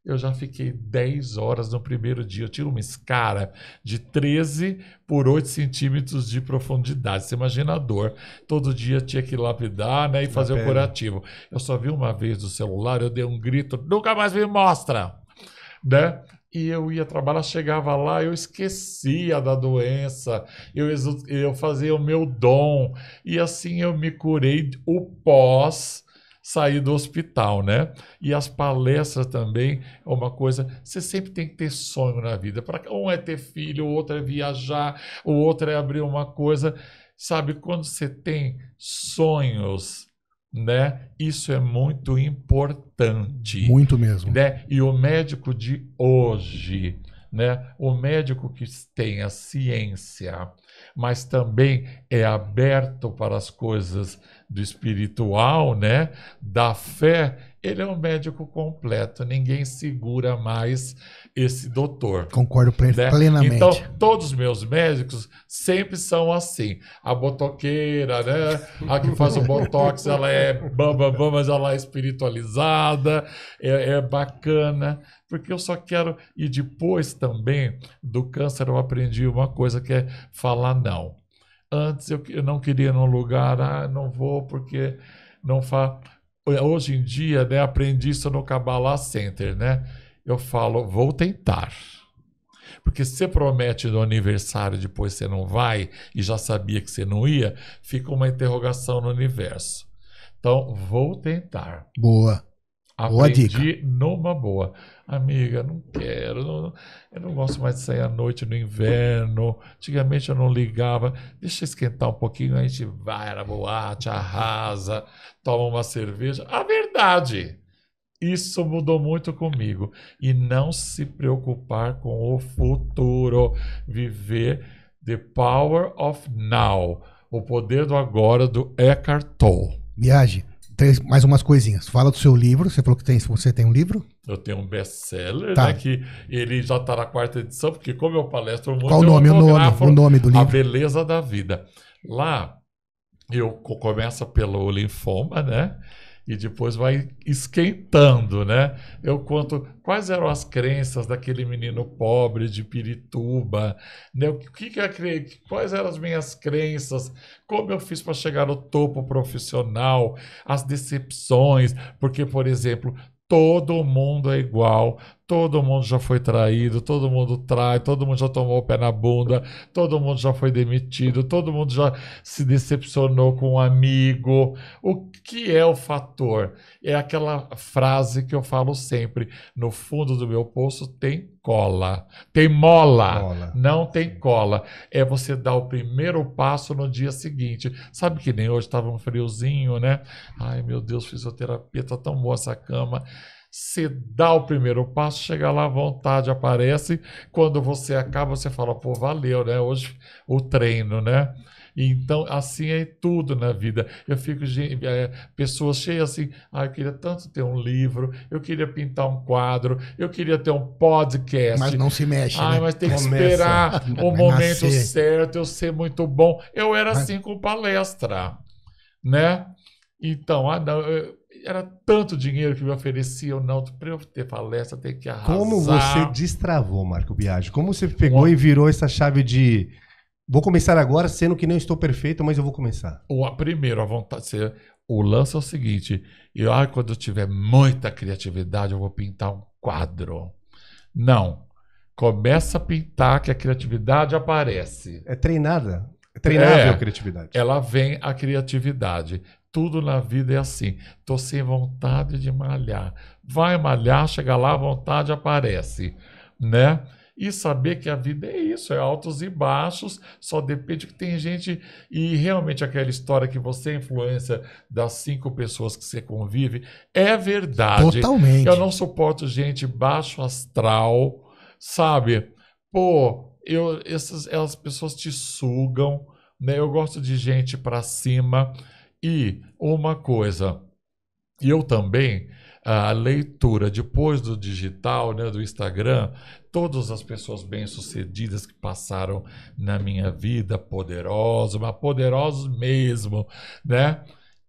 eu já fiquei 10 horas no primeiro dia. Eu tiro uma escara de 13 por 8 centímetros de profundidade. Você imagina a dor. Todo dia tinha que lapidar né, e fazer o curativo. Eu só vi uma vez do celular, eu dei um grito, nunca mais me mostra! Né? e eu ia trabalhar, chegava lá, eu esquecia da doença, eu, eu fazia o meu dom, e assim eu me curei o pós sair do hospital, né? E as palestras também é uma coisa. Você sempre tem que ter sonho na vida. Para um é ter filho, o outro é viajar, o outro é abrir uma coisa. Sabe quando você tem sonhos, né? Isso é muito importante. Muito mesmo. Né? E o médico de hoje, né? O médico que tem a ciência, mas também é aberto para as coisas do espiritual, né, da fé, ele é um médico completo, ninguém segura mais esse doutor. Concordo né? plenamente. Então, todos os meus médicos sempre são assim. A botoqueira, né? A que faz o botox, ela é bambambam, bam, bam, mas ela é espiritualizada, é, é bacana. Porque eu só quero. E depois também do câncer, eu aprendi uma coisa que é falar não. Antes eu, eu não queria ir num lugar, ah, não vou porque não fa eh, Hoje em dia, né, aprendi isso no Kabbalah Center, né? Eu falo, vou tentar. Porque se você promete no aniversário, depois você não vai e já sabia que você não ia, fica uma interrogação no universo. Então, vou tentar. Boa. Aprendi numa boa. Amiga, não quero, não, eu não gosto mais de sair à noite no inverno. Antigamente eu não ligava. Deixa esquentar um pouquinho, a gente vai na boate, arrasa, toma uma cerveja. A verdade, isso mudou muito comigo. E não se preocupar com o futuro. Viver The Power of Now. O poder do agora do Eckhart Tolle. Viagem três, mais umas coisinhas. Fala do seu livro. Você falou que tem, você tem um livro? Eu tenho um best-seller, tá. né, que ele já está na quarta edição, porque como eu palestro muito... Qual o nome? O nome, o nome do livro? A Beleza da Vida. Lá, eu começo pelo linfoma, né? e depois vai esquentando, né? Eu conto quais eram as crenças daquele menino pobre de Pirituba, né? O que, que eu é criei, quais eram as minhas crenças, como eu fiz para chegar no topo profissional, as decepções, porque por exemplo, todo mundo é igual, Todo mundo já foi traído, todo mundo trai, todo mundo já tomou o pé na bunda, todo mundo já foi demitido, todo mundo já se decepcionou com um amigo. O que é o fator? É aquela frase que eu falo sempre: no fundo do meu poço tem cola, tem mola, mola. não tem cola. É você dar o primeiro passo no dia seguinte. Sabe que nem hoje estava um friozinho, né? Ai meu Deus, fisioterapia, tá tão boa essa cama. Você dá o primeiro passo, chega lá, a vontade aparece. Quando você acaba, você fala, pô, valeu, né? Hoje o treino, né? Então, assim é tudo na vida. Eu fico é, pessoas cheias assim, ah, eu queria tanto ter um livro, eu queria pintar um quadro, eu queria ter um podcast. Mas não se mexe. Ah, né? mas tem Começa. que esperar o Vai momento nascer. certo, eu ser muito bom. Eu era assim com palestra, né? Então, ah, não, eu, era tanto dinheiro que me ofereciam, não, para eu ter palestra, ter que arrasar. Como você destravou, Marco Biagi? Como você pegou Bom, e virou essa chave de vou começar agora, sendo que não estou perfeito, mas eu vou começar? O, primeiro, a vontade. Você, o lance é o seguinte: eu, ah, quando eu tiver muita criatividade, eu vou pintar um quadro. Não. Começa a pintar que a criatividade aparece. É treinada. É treinável é, a criatividade. Ela vem a criatividade. Tudo na vida é assim. Tô sem vontade de malhar. Vai malhar, chega lá, a vontade aparece, né? E saber que a vida é isso, é altos e baixos, só depende que tem gente. E realmente aquela história que você é influência das cinco pessoas que você convive é verdade. Totalmente. Eu não suporto gente baixo astral, sabe? Pô, eu, essas, as pessoas te sugam, né? Eu gosto de gente para cima. E uma coisa, eu também a leitura depois do digital, né, do Instagram, todas as pessoas bem-sucedidas que passaram na minha vida, poderosos, mas poderosos mesmo, né?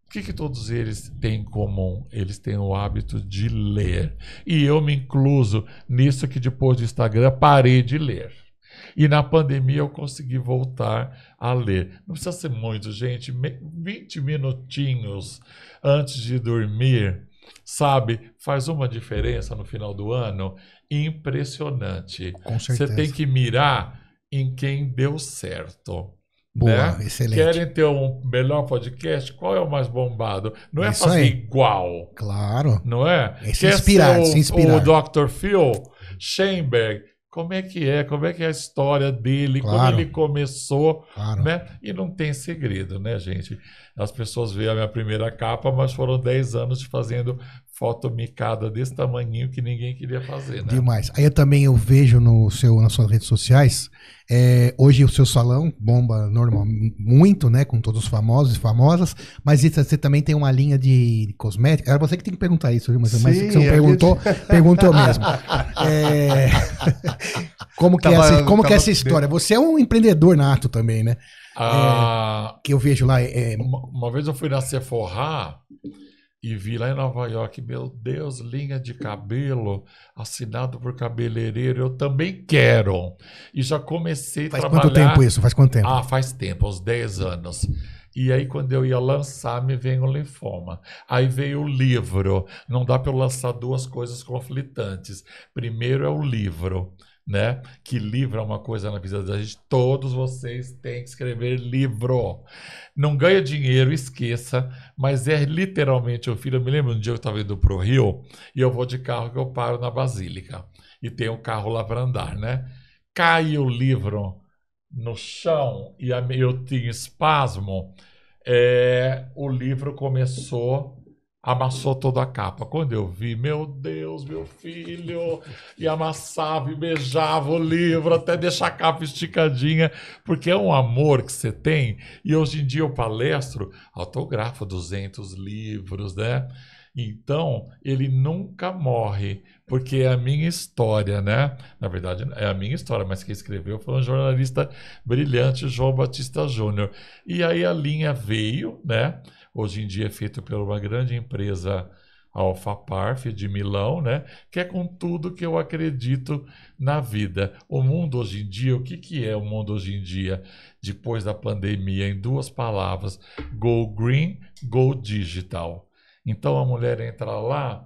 O que, que todos eles têm em comum? Eles têm o hábito de ler. E eu me incluso nisso que depois do Instagram parei de ler. E na pandemia eu consegui voltar a ler. Não precisa ser muito, gente, 20 minutinhos antes de dormir, sabe? Faz uma diferença no final do ano impressionante. Com certeza. Você tem que mirar em quem deu certo. Boa, né? excelente. Querem ter um melhor podcast? Qual é o mais bombado? Não é, é Isso fazer aí. igual. Claro. Não é? é se inspirar, o, se inspirar. O Dr. Phil Schemberg, como é que é, como é que é a história dele, claro. como ele começou, claro. né? E não tem segredo, né, gente? As pessoas veem a minha primeira capa, mas foram 10 anos fazendo foto micada desse tamanho que ninguém queria fazer, né? Demais. Aí eu também eu vejo no seu, nas suas redes sociais, é, hoje o seu salão bomba normal muito, né? Com todos os famosos e famosas, mas você também tem uma linha de cosmética. Era você que tem que perguntar isso, viu? Mas, Sim, mas você não é perguntou, gente... perguntou mesmo. É, como que, é tava, é essa, como que é essa história? Você é um empreendedor nato também, né? Ah, é, que eu vejo lá. É, uma, uma vez eu fui na Sephora e vi lá em Nova York, meu Deus, linha de cabelo assinado por cabeleireiro, eu também quero. E já comecei faz a trabalhar. Faz quanto tempo isso? Faz quanto tempo? Ah, faz tempo, uns 10 anos. E aí, quando eu ia lançar, me veio o linfoma. Aí veio o livro. Não dá para eu lançar duas coisas conflitantes. Primeiro é o livro né? Que livro é uma coisa na vida da gente. Todos vocês têm que escrever livro. Não ganha dinheiro, esqueça, mas é literalmente o filho. Eu me lembro um dia eu estava indo para o Rio e eu vou de carro que eu paro na Basílica e tem um carro lá para andar, né? Cai o livro no chão e eu tinha espasmo. É, o livro começou amassou toda a capa. Quando eu vi, meu Deus, meu filho, e amassava e beijava o livro até deixar a capa esticadinha, porque é um amor que você tem. E hoje em dia eu palestro, autografo 200 livros, né? Então, ele nunca morre, porque é a minha história, né? Na verdade, é a minha história, mas quem escreveu foi um jornalista brilhante, João Batista Júnior. E aí a linha veio, né? hoje em dia é feito por uma grande empresa Alfa Parf de Milão, né? Que é com tudo que eu acredito na vida. O mundo hoje em dia, o que, que é o mundo hoje em dia, depois da pandemia, em duas palavras: go green, go digital. Então a mulher entra lá.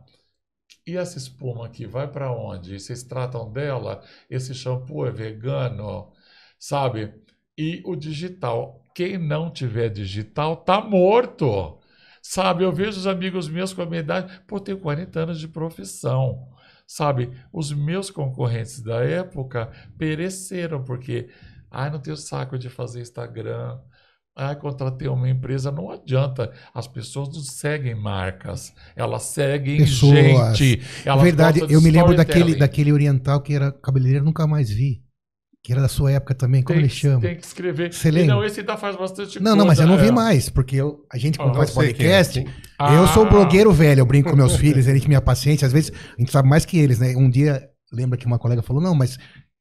E essa espuma aqui vai para onde? Vocês tratam dela? Esse shampoo é vegano? Sabe? E o digital quem não tiver digital tá morto. Sabe, eu vejo os amigos meus com a minha idade, pô, tenho 40 anos de profissão. Sabe, os meus concorrentes da época pereceram porque, ai, não tenho saco de fazer Instagram. ai, contratei uma empresa, não adianta. As pessoas não seguem marcas, elas seguem pessoas. gente. É Verdade, eu me lembro daquele, daquele oriental que era cabeleireiro, nunca mais vi que era da sua época também, como tem ele que, chama? Tem que escrever. Você Não, esse ainda tá faz bastante não, coisa. Não, mas eu não vi é. mais, porque eu, a gente, quando faz é, podcast, é, ah. eu sou ah. blogueiro velho, eu brinco com meus filhos, eles que me paciência, às vezes a gente sabe mais que eles, né? Um dia, lembra que uma colega falou, não, mas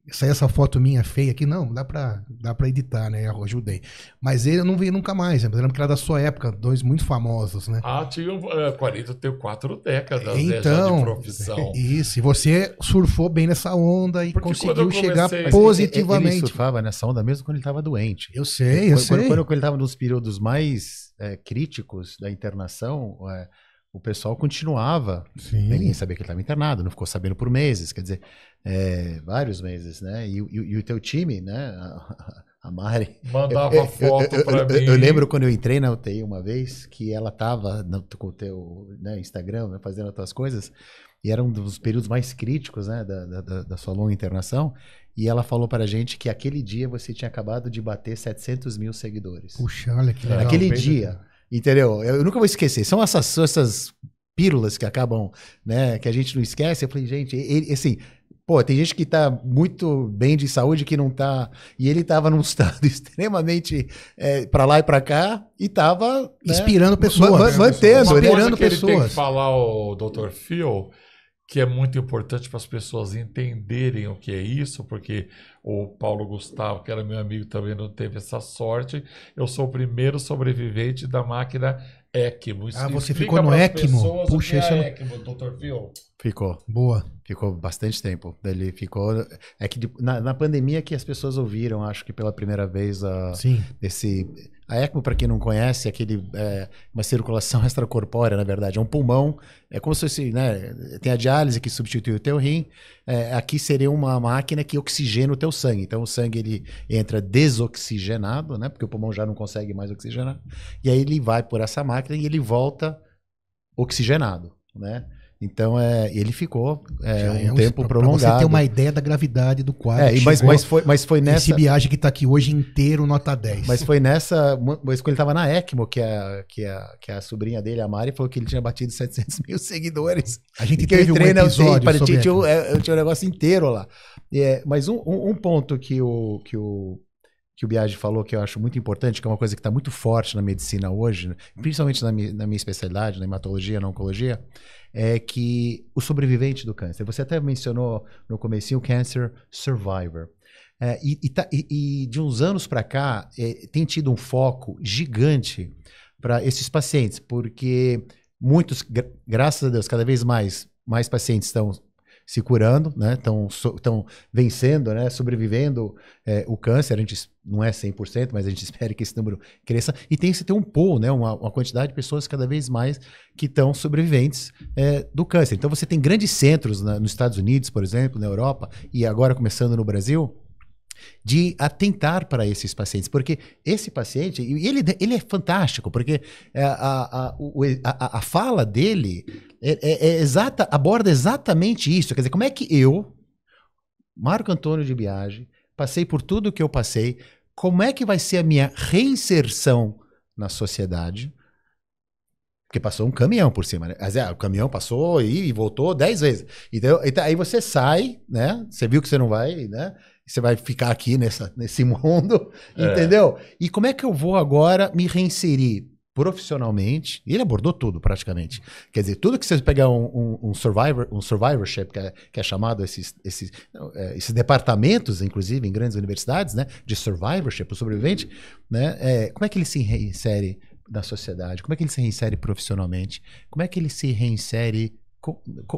essa, essa foto minha feia aqui, não, dá pra, dá pra editar, né? Eu ajudei. Mas ele eu não vi nunca mais, né? Eu lembro que era da sua época, dois muito famosos, né? Ah, tinha uh, 40, é, tenho quatro décadas né, então, né, de profissão. Isso, e você surfou bem nessa onda e Porque conseguiu comecei, chegar positivamente. Ele surfava nessa onda mesmo quando ele estava doente. Eu sei, eu quando, sei. Quando, quando ele estava nos períodos mais é, críticos da internação. É, o pessoal continuava. Né, Sim. Ninguém sabia que ele estava internado, não ficou sabendo por meses. Quer dizer, é, vários meses, né? E, e, e, o teu time, né? A, a Mari. Mandava foto para pra mim. Eu lembro quando eu entrei na UTI uma vez que ela tava no, com o teu né, Instagram né, fazendo as tuas coisas. E era um dos períodos mais críticos né, da, da, da sua longa internação. E ela falou pra gente que aquele dia você tinha acabado de bater 700 mil seguidores. Puxa, olha que legal. Naquele dia. Entendeu? Eu, eu nunca vou esquecer. São essas, essas pílulas que acabam, né? Que a gente não esquece. Eu falei, gente, ele, assim, Pô, tem gente que tá muito bem de saúde que não tá. E ele tava num estado extremamente é, para lá e para cá e tava. Né? Inspirando pessoas. mantendo, né? inspirando pessoas. tem que falar o Dr. Phil que é muito importante para as pessoas entenderem o que é isso, porque o Paulo Gustavo, que era meu amigo, também não teve essa sorte. Eu sou o primeiro sobrevivente da máquina ECMO. Ah, você Explica ficou no ECMO? Puxa, isso é... ECMO, Dr. Phil. Ficou. Boa. Ficou bastante tempo. Ele ficou. É que na, na pandemia que as pessoas ouviram, acho que pela primeira vez, a, Sim. esse. A ECMO, para quem não conhece, é aquele, é, uma circulação extracorpórea, na verdade. É um pulmão. É como se fosse. Né, tem a diálise que substitui o teu rim. É, aqui seria uma máquina que oxigena o teu sangue. Então o sangue ele entra desoxigenado, né? Porque o pulmão já não consegue mais oxigenar. E aí ele vai por essa máquina e ele volta oxigenado, né? Então, é, ele ficou é, um, é tempo pra, prolongado. Pra você ter uma ideia da gravidade do quadro. É, mas, mas, foi, mas foi nessa. Esse viagem que está aqui hoje inteiro, nota 10. Mas foi nessa. Mas quando ele estava na ECMO, que a, é, que, é que é a sobrinha dele, a Mari, falou que ele tinha batido 700 mil seguidores. A gente teve um episódio. eu, tinha, é, eu tinha um negócio inteiro lá. É, mas um, um, um ponto que o, que o que o Biagi falou, que eu acho muito importante, que é uma coisa que está muito forte na medicina hoje, principalmente na, mi, na minha especialidade, na hematologia, na oncologia, é que o sobrevivente do câncer. Você até mencionou no começo o Cancer Survivor. É, e, e, tá, e, e, de uns anos para cá, é, tem tido um foco gigante para esses pacientes, porque muitos, gra graças a Deus, cada vez mais, mais pacientes estão se curando, né? Estão so, vencendo, né? Sobrevivendo é, o câncer. A gente não é 100%, mas a gente espera que esse número cresça. E tem que ter um pool, né? Uma, uma, quantidade de pessoas cada vez mais que estão sobreviventes é, do câncer. Então você tem grandes centros na, nos Estados Unidos, por exemplo, na Europa, e agora começando no Brasil, de atentar para esses pacientes, porque esse paciente, ele, ele é fantástico, porque é, a, a, a, a fala dele é, é, é, exata, aborda exatamente isso. Quer dizer, como é que eu, Marco Antônio de Biagi passei por tudo que eu passei, como é que vai ser a minha reinserção na sociedade? Porque passou um caminhão por cima, né? É, o caminhão passou e voltou dez vezes. Então, então aí você sai, né? Você viu que você não vai, né? você vai ficar aqui nessa, nesse mundo, é. entendeu? E como é que eu vou agora me reinserir profissionalmente? Ele abordou tudo praticamente. Quer dizer, tudo que você pegar um, um, um survivor, um survivorship que é, que é chamado esses, esses, é, esses departamentos, inclusive em grandes universidades, né, de survivorship, o sobrevivente, né? É, como é que ele se reinsere na sociedade? Como é que ele se reinsere profissionalmente? Como é que ele se reinsere com,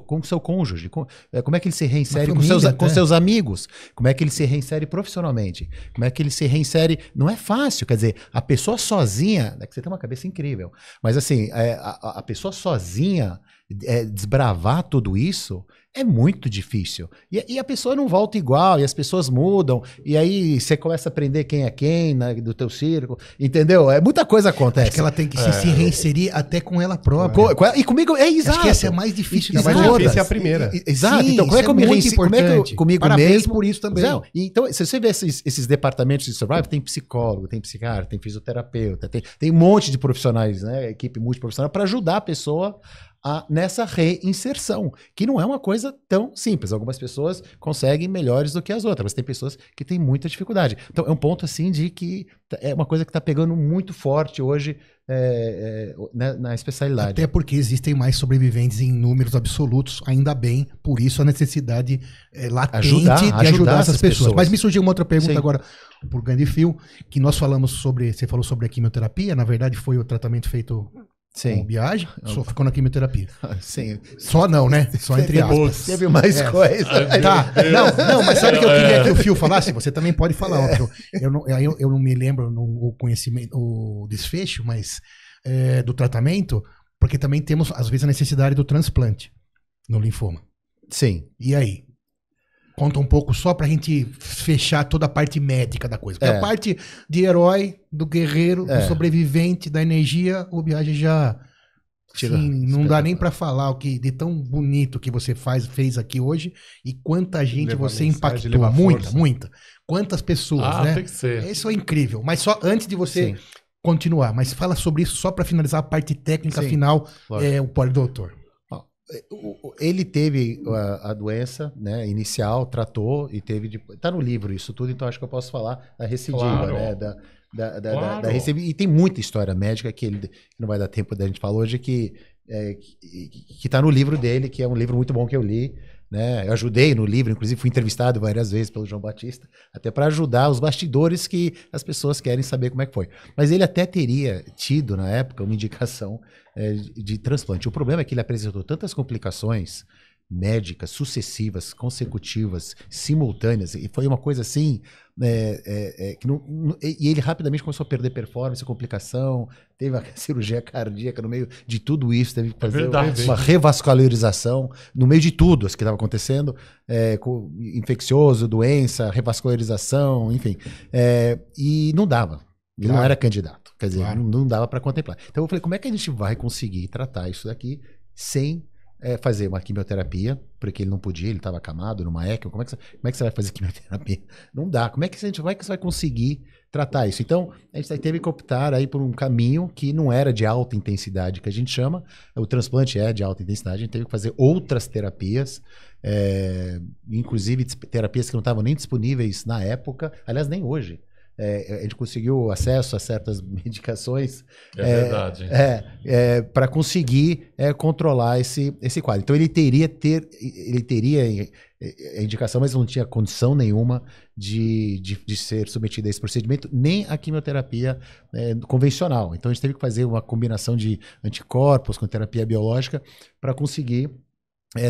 com seu cônjuge? Com, é, como é que ele se reinsere com, seus, com né? seus amigos? Como é que ele se reinsere profissionalmente? Como é que ele se reinsere? Não é fácil, quer dizer, a pessoa sozinha, é que você tem uma cabeça incrível, mas assim, é, a, a, pessoa sozinha é, desbravar tudo isso é muito difícil. E, e, a pessoa não volta igual, e as pessoas mudam, e aí você começa a aprender quem é quem né, do teu círculo, entendeu? É muita coisa acontece. Acho que ela tem que se, é. se reinserir até com ela própria. Com, e comigo, é exato. Acho que essa é a mais difícil. É todas. Essa é a primeira. E, e, exato. Sim, então, como é que é eu me reinse... como é que eu, comigo Parabéns mesmo? por isso também. Não, então, se você vê esses, esses, departamentos de survival, tem psicólogo, tem psiquiatra, tem fisioterapeuta, tem, tem um monte de profissionais, né? Equipe multiprofissional para ajudar a pessoa a, nessa reinserção, que não é uma coisa tão simples. Algumas pessoas conseguem melhores do que as outras, mas tem pessoas que têm muita dificuldade. Então, é um ponto assim de que tá, é uma coisa que está pegando muito forte hoje é, é, na, né, na, especialidade. Até porque existem mais sobreviventes em números absolutos, ainda bem, por isso a necessidade é, latente ajudar, de ajudar, ajudar essas pessoas. pessoas. Mas me surgiu uma outra pergunta Sim. agora por grande fio, que nós falamos sobre, você falou sobre a quimioterapia, na verdade foi o tratamento feito Sim. Com biagem, é só ficou na quimioterapia. Ah, sim. Só não, né? Só entre aspas. Teve mais é. coisa. Né? Tá. Não, não, mas sabe o que eu queria que o é. Fio falasse? Você também pode falar. É. Eu, eu, não, eu, eu não me lembro no, o conhecimento, o desfecho, mas é, do tratamento, porque também temos, às vezes, a necessidade do transplante no linfoma. Sim. E aí? Conta um pouco só pra gente fechar toda a parte médica da coisa. Porque é. a parte de herói, do guerreiro, é. do sobrevivente, da energia, o Biagi já. Tira, Sim, não dá nem para falar o que de tão bonito que você faz fez aqui hoje e quanta gente leva você mensagem, impactou, muita, muita. Quantas pessoas, ah, né? Tem que ser. Isso é incrível. Mas só antes de você Sim. continuar, mas fala sobre isso só para finalizar a parte técnica Sim, final, claro. é, o pós doutor. É, ele teve a, a, doença né, inicial, tratou e teve. Está no livro isso tudo, então acho que eu posso falar da recidiva, claro. né? Da, da, da, claro. da, da E tem muita história médica que ele que não vai dar tempo da gente falar hoje, que é, está no livro dele, que é um livro muito bom que eu li. Né? Eu ajudei no livro, inclusive fui entrevistado várias vezes pelo João Batista, até para ajudar os bastidores que as pessoas querem saber como é que foi. Mas ele até teria tido, na época, uma indicação é, de transplante. O problema é que ele apresentou tantas complicações médicas sucessivas, consecutivas, simultâneas. E foi uma coisa assim. É, é, é, que não, não, e ele rapidamente começou a perder performance, complicação, teve a cirurgia cardíaca no meio de tudo isso, teve que é fazer uma revascularização no meio de tudo as que estava acontecendo, é, com, infeccioso, doença, revascularização, enfim. É, e não dava. Ele claro. não era candidato. Quer dizer, claro. não, não dava para contemplar. Então eu falei, como é que a gente vai conseguir tratar isso daqui sem é, fazer uma quimioterapia, porque ele não podia, ele estava acamado numa ECA. Como é, que você, como é que você vai fazer quimioterapia? Não dá. Como é que, você, gente vai é que você vai conseguir tratar isso? Então, a gente teve que optar aí por um caminho que não era de alta intensidade, que a gente chama. O transplante é de alta intensidade, a gente teve que fazer outras terapias, é, inclusive terapias que não estavam nem disponíveis na época, aliás, nem hoje é, a é, gente conseguiu acesso a certas medicações. É, é verdade. É, é para conseguir é, controlar esse, esse quadro. Então ele teria ter, ele teria é, a indicação, mas não tinha condição nenhuma de, de, de ser submetido a esse procedimento, nem a quimioterapia convencional. Então a gente teve que fazer uma combinação de anticorpos com terapia biológica para conseguir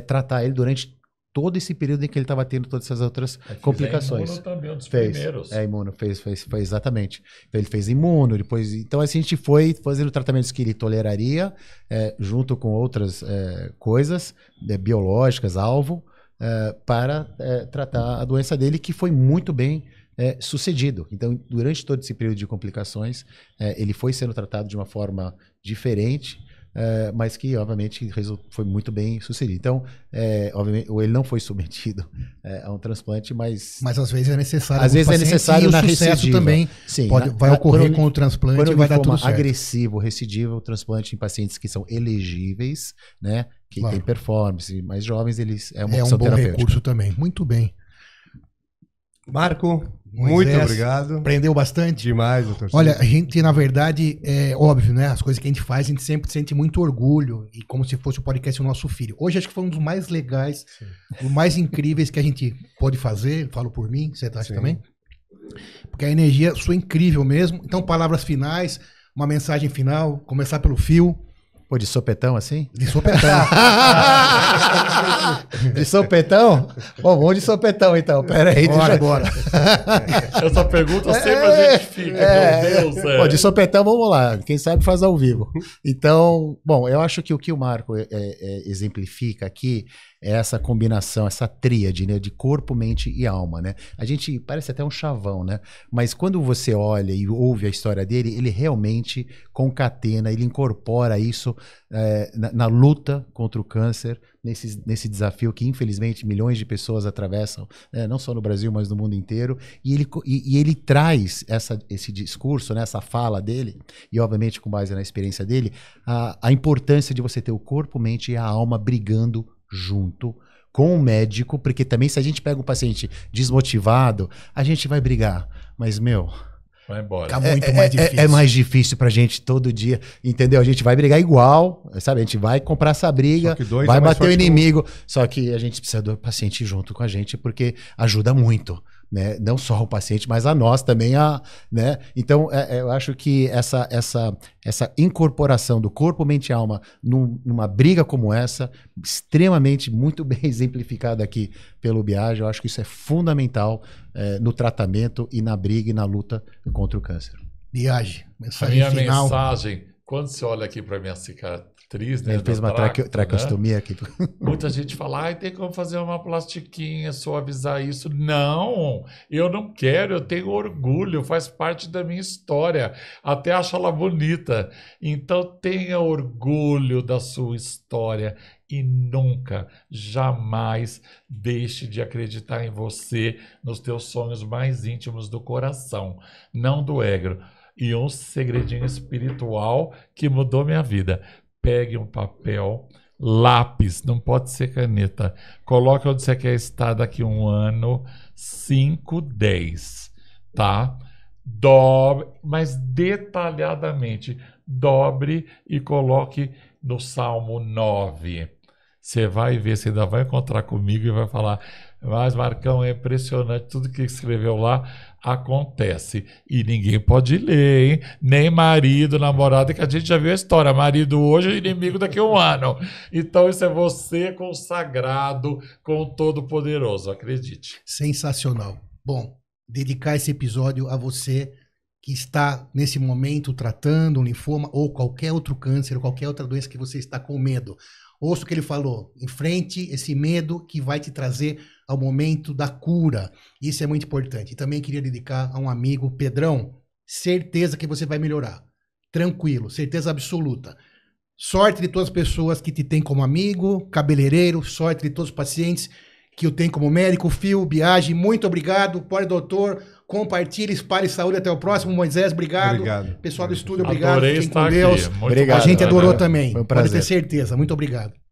tratar ele durante todo esse período em que ele estava tendo todas essas outras é, complicações. Fez imuno também, um dos fez, primeiros. É, imuno, fez, fez, exatamente. Então ele fez imuno, depois. Então assim, a gente foi fazendo tratamentos que ele toleraria, é, junto com outras é, coisas é, biológicas, alvo, é, para é, tratar a doença dele, que foi muito bem é, sucedido. Então, durante todo esse período de complicações, é, ele foi sendo tratado de uma forma diferente é, mas que obviamente foi muito bem sucedido. Então, é, obviamente, ele não foi submetido é, a um transplante, mas mas às vezes é necessário. Às vezes é necessário na recidiva também. Sim, pode, na, vai na, ocorrer quando, com o transplante quando e vai dar tudo certo. agressivo, recidiva, o transplante em pacientes que são elegíveis, né, que claro. tem performance, mais jovens eles é uma é um bom recurso também. Muito bem. Marco, Moisés, Muito é, obrigado. Aprendeu bastante. Demais, doutor. Olha, a gente, na verdade, é óbvio, né? As coisas que a gente faz, a gente sempre sente muito orgulho e como se fosse o podcast o nosso filho. Hoje acho que foi um dos mais legais, os mais incríveis que a gente pode fazer. Falo por mim, você tá Sim. também. Porque a energia sua é incrível mesmo. Então, palavras finais, uma mensagem final, começar pelo fio. Pô, de sopetão assim? De sopetão. de sopetão? Bom, vamos de sopetão então. Pera aí, Bora. deixa agora. Essa pergunta é, sempre a gente é, fica, é, meu Deus. É. Pô, de sopetão, vamos lá. Quem sabe faz ao vivo. Então, bom, eu acho que o que o Marco é, é exemplifica aqui essa combinação, essa tríade, né? De corpo, mente e alma, né? A gente parece até um chavão, né? Mas quando você olha e ouve a história dele, ele realmente concatena, ele incorpora isso é, na, na luta contra o câncer, nesse, nesse desafio que, infelizmente, milhões de pessoas atravessam, né, não só no Brasil, mas no mundo inteiro. E ele, e, e, ele traz essa, esse discurso, né, essa fala dele, e obviamente com base na experiência dele, a, a importância de você ter o corpo, mente e a alma brigando junto com o médico, porque também se a gente pega um paciente desmotivado, a gente vai brigar. Mas, meu, Vai embora. Fica é, muito é, mais difícil. É, é, mais difícil pra gente todo dia, entendeu? A gente vai brigar igual, sabe? A gente vai comprar essa briga, é vai é bater o inimigo. Só que a gente precisa do paciente junto com a gente, porque ajuda muito né? Não só o paciente, mas a nós também a, né? Então é, é, eu acho que essa essa essa incorporação do corpo, mente e alma num, numa briga como essa, extremamente muito bem exemplificada aqui pelo Biage, eu acho que isso é fundamental é, no tratamento e na briga e na luta contra o câncer. Biage, mensagem a minha final. mensagem, quando você olha aqui para minha cicatriz atriz, né? Ele fez uma traque, traqueostomia né? aqui. Muita gente fala, ah, tem como fazer uma plastiquinha, suavizar isso. Não, eu não quero, eu tenho orgulho, faz parte da minha história. Até acho ela bonita. Então tenha orgulho da sua história e nunca, jamais deixe de acreditar em você, nos teus sonhos mais íntimos do coração, não do ego. E um segredinho espiritual que mudou minha vida pegue um papel, lápis, não pode ser caneta. Coloque onde você quer estar daqui a um ano, 5, 10, tá? Dobre, mas detalhadamente, dobre e coloque no Salmo 9. Você vai ver, você ainda vai encontrar comigo e vai falar: mas, Marcão, é impressionante. Tudo que escreveu lá acontece. E ninguém pode ler, hein? Nem marido, namorado, que a gente já viu a história. Marido hoje é inimigo daqui a um ano. Então, isso é você consagrado com o Todo-Poderoso, acredite. Sensacional. Bom, dedicar esse episódio a você que está nesse momento tratando um linfoma ou qualquer outro câncer, qualquer outra doença que você está com medo. Ouça o que ele falou. Enfrente esse medo que vai te trazer ao momento da cura. Isso é muito importante. E também queria dedicar a um amigo, Pedrão. Certeza que você vai melhorar. Tranquilo, certeza absoluta. Sorte de todas as pessoas que te têm como amigo, cabeleireiro, sorte de todos os pacientes que eu tenho como médico, Fio, Biage, muito obrigado, Pode Doutor, Compartilhe, espalhe saúde. Até o próximo. Moisés, obrigado. Obrigado. Pessoal do estúdio, obrigado. Adorei Fiquem estar com Deus. Aqui. Muito obrigado. A gente né? adorou também. Foi um prazer. Pode ter certeza. Muito obrigado.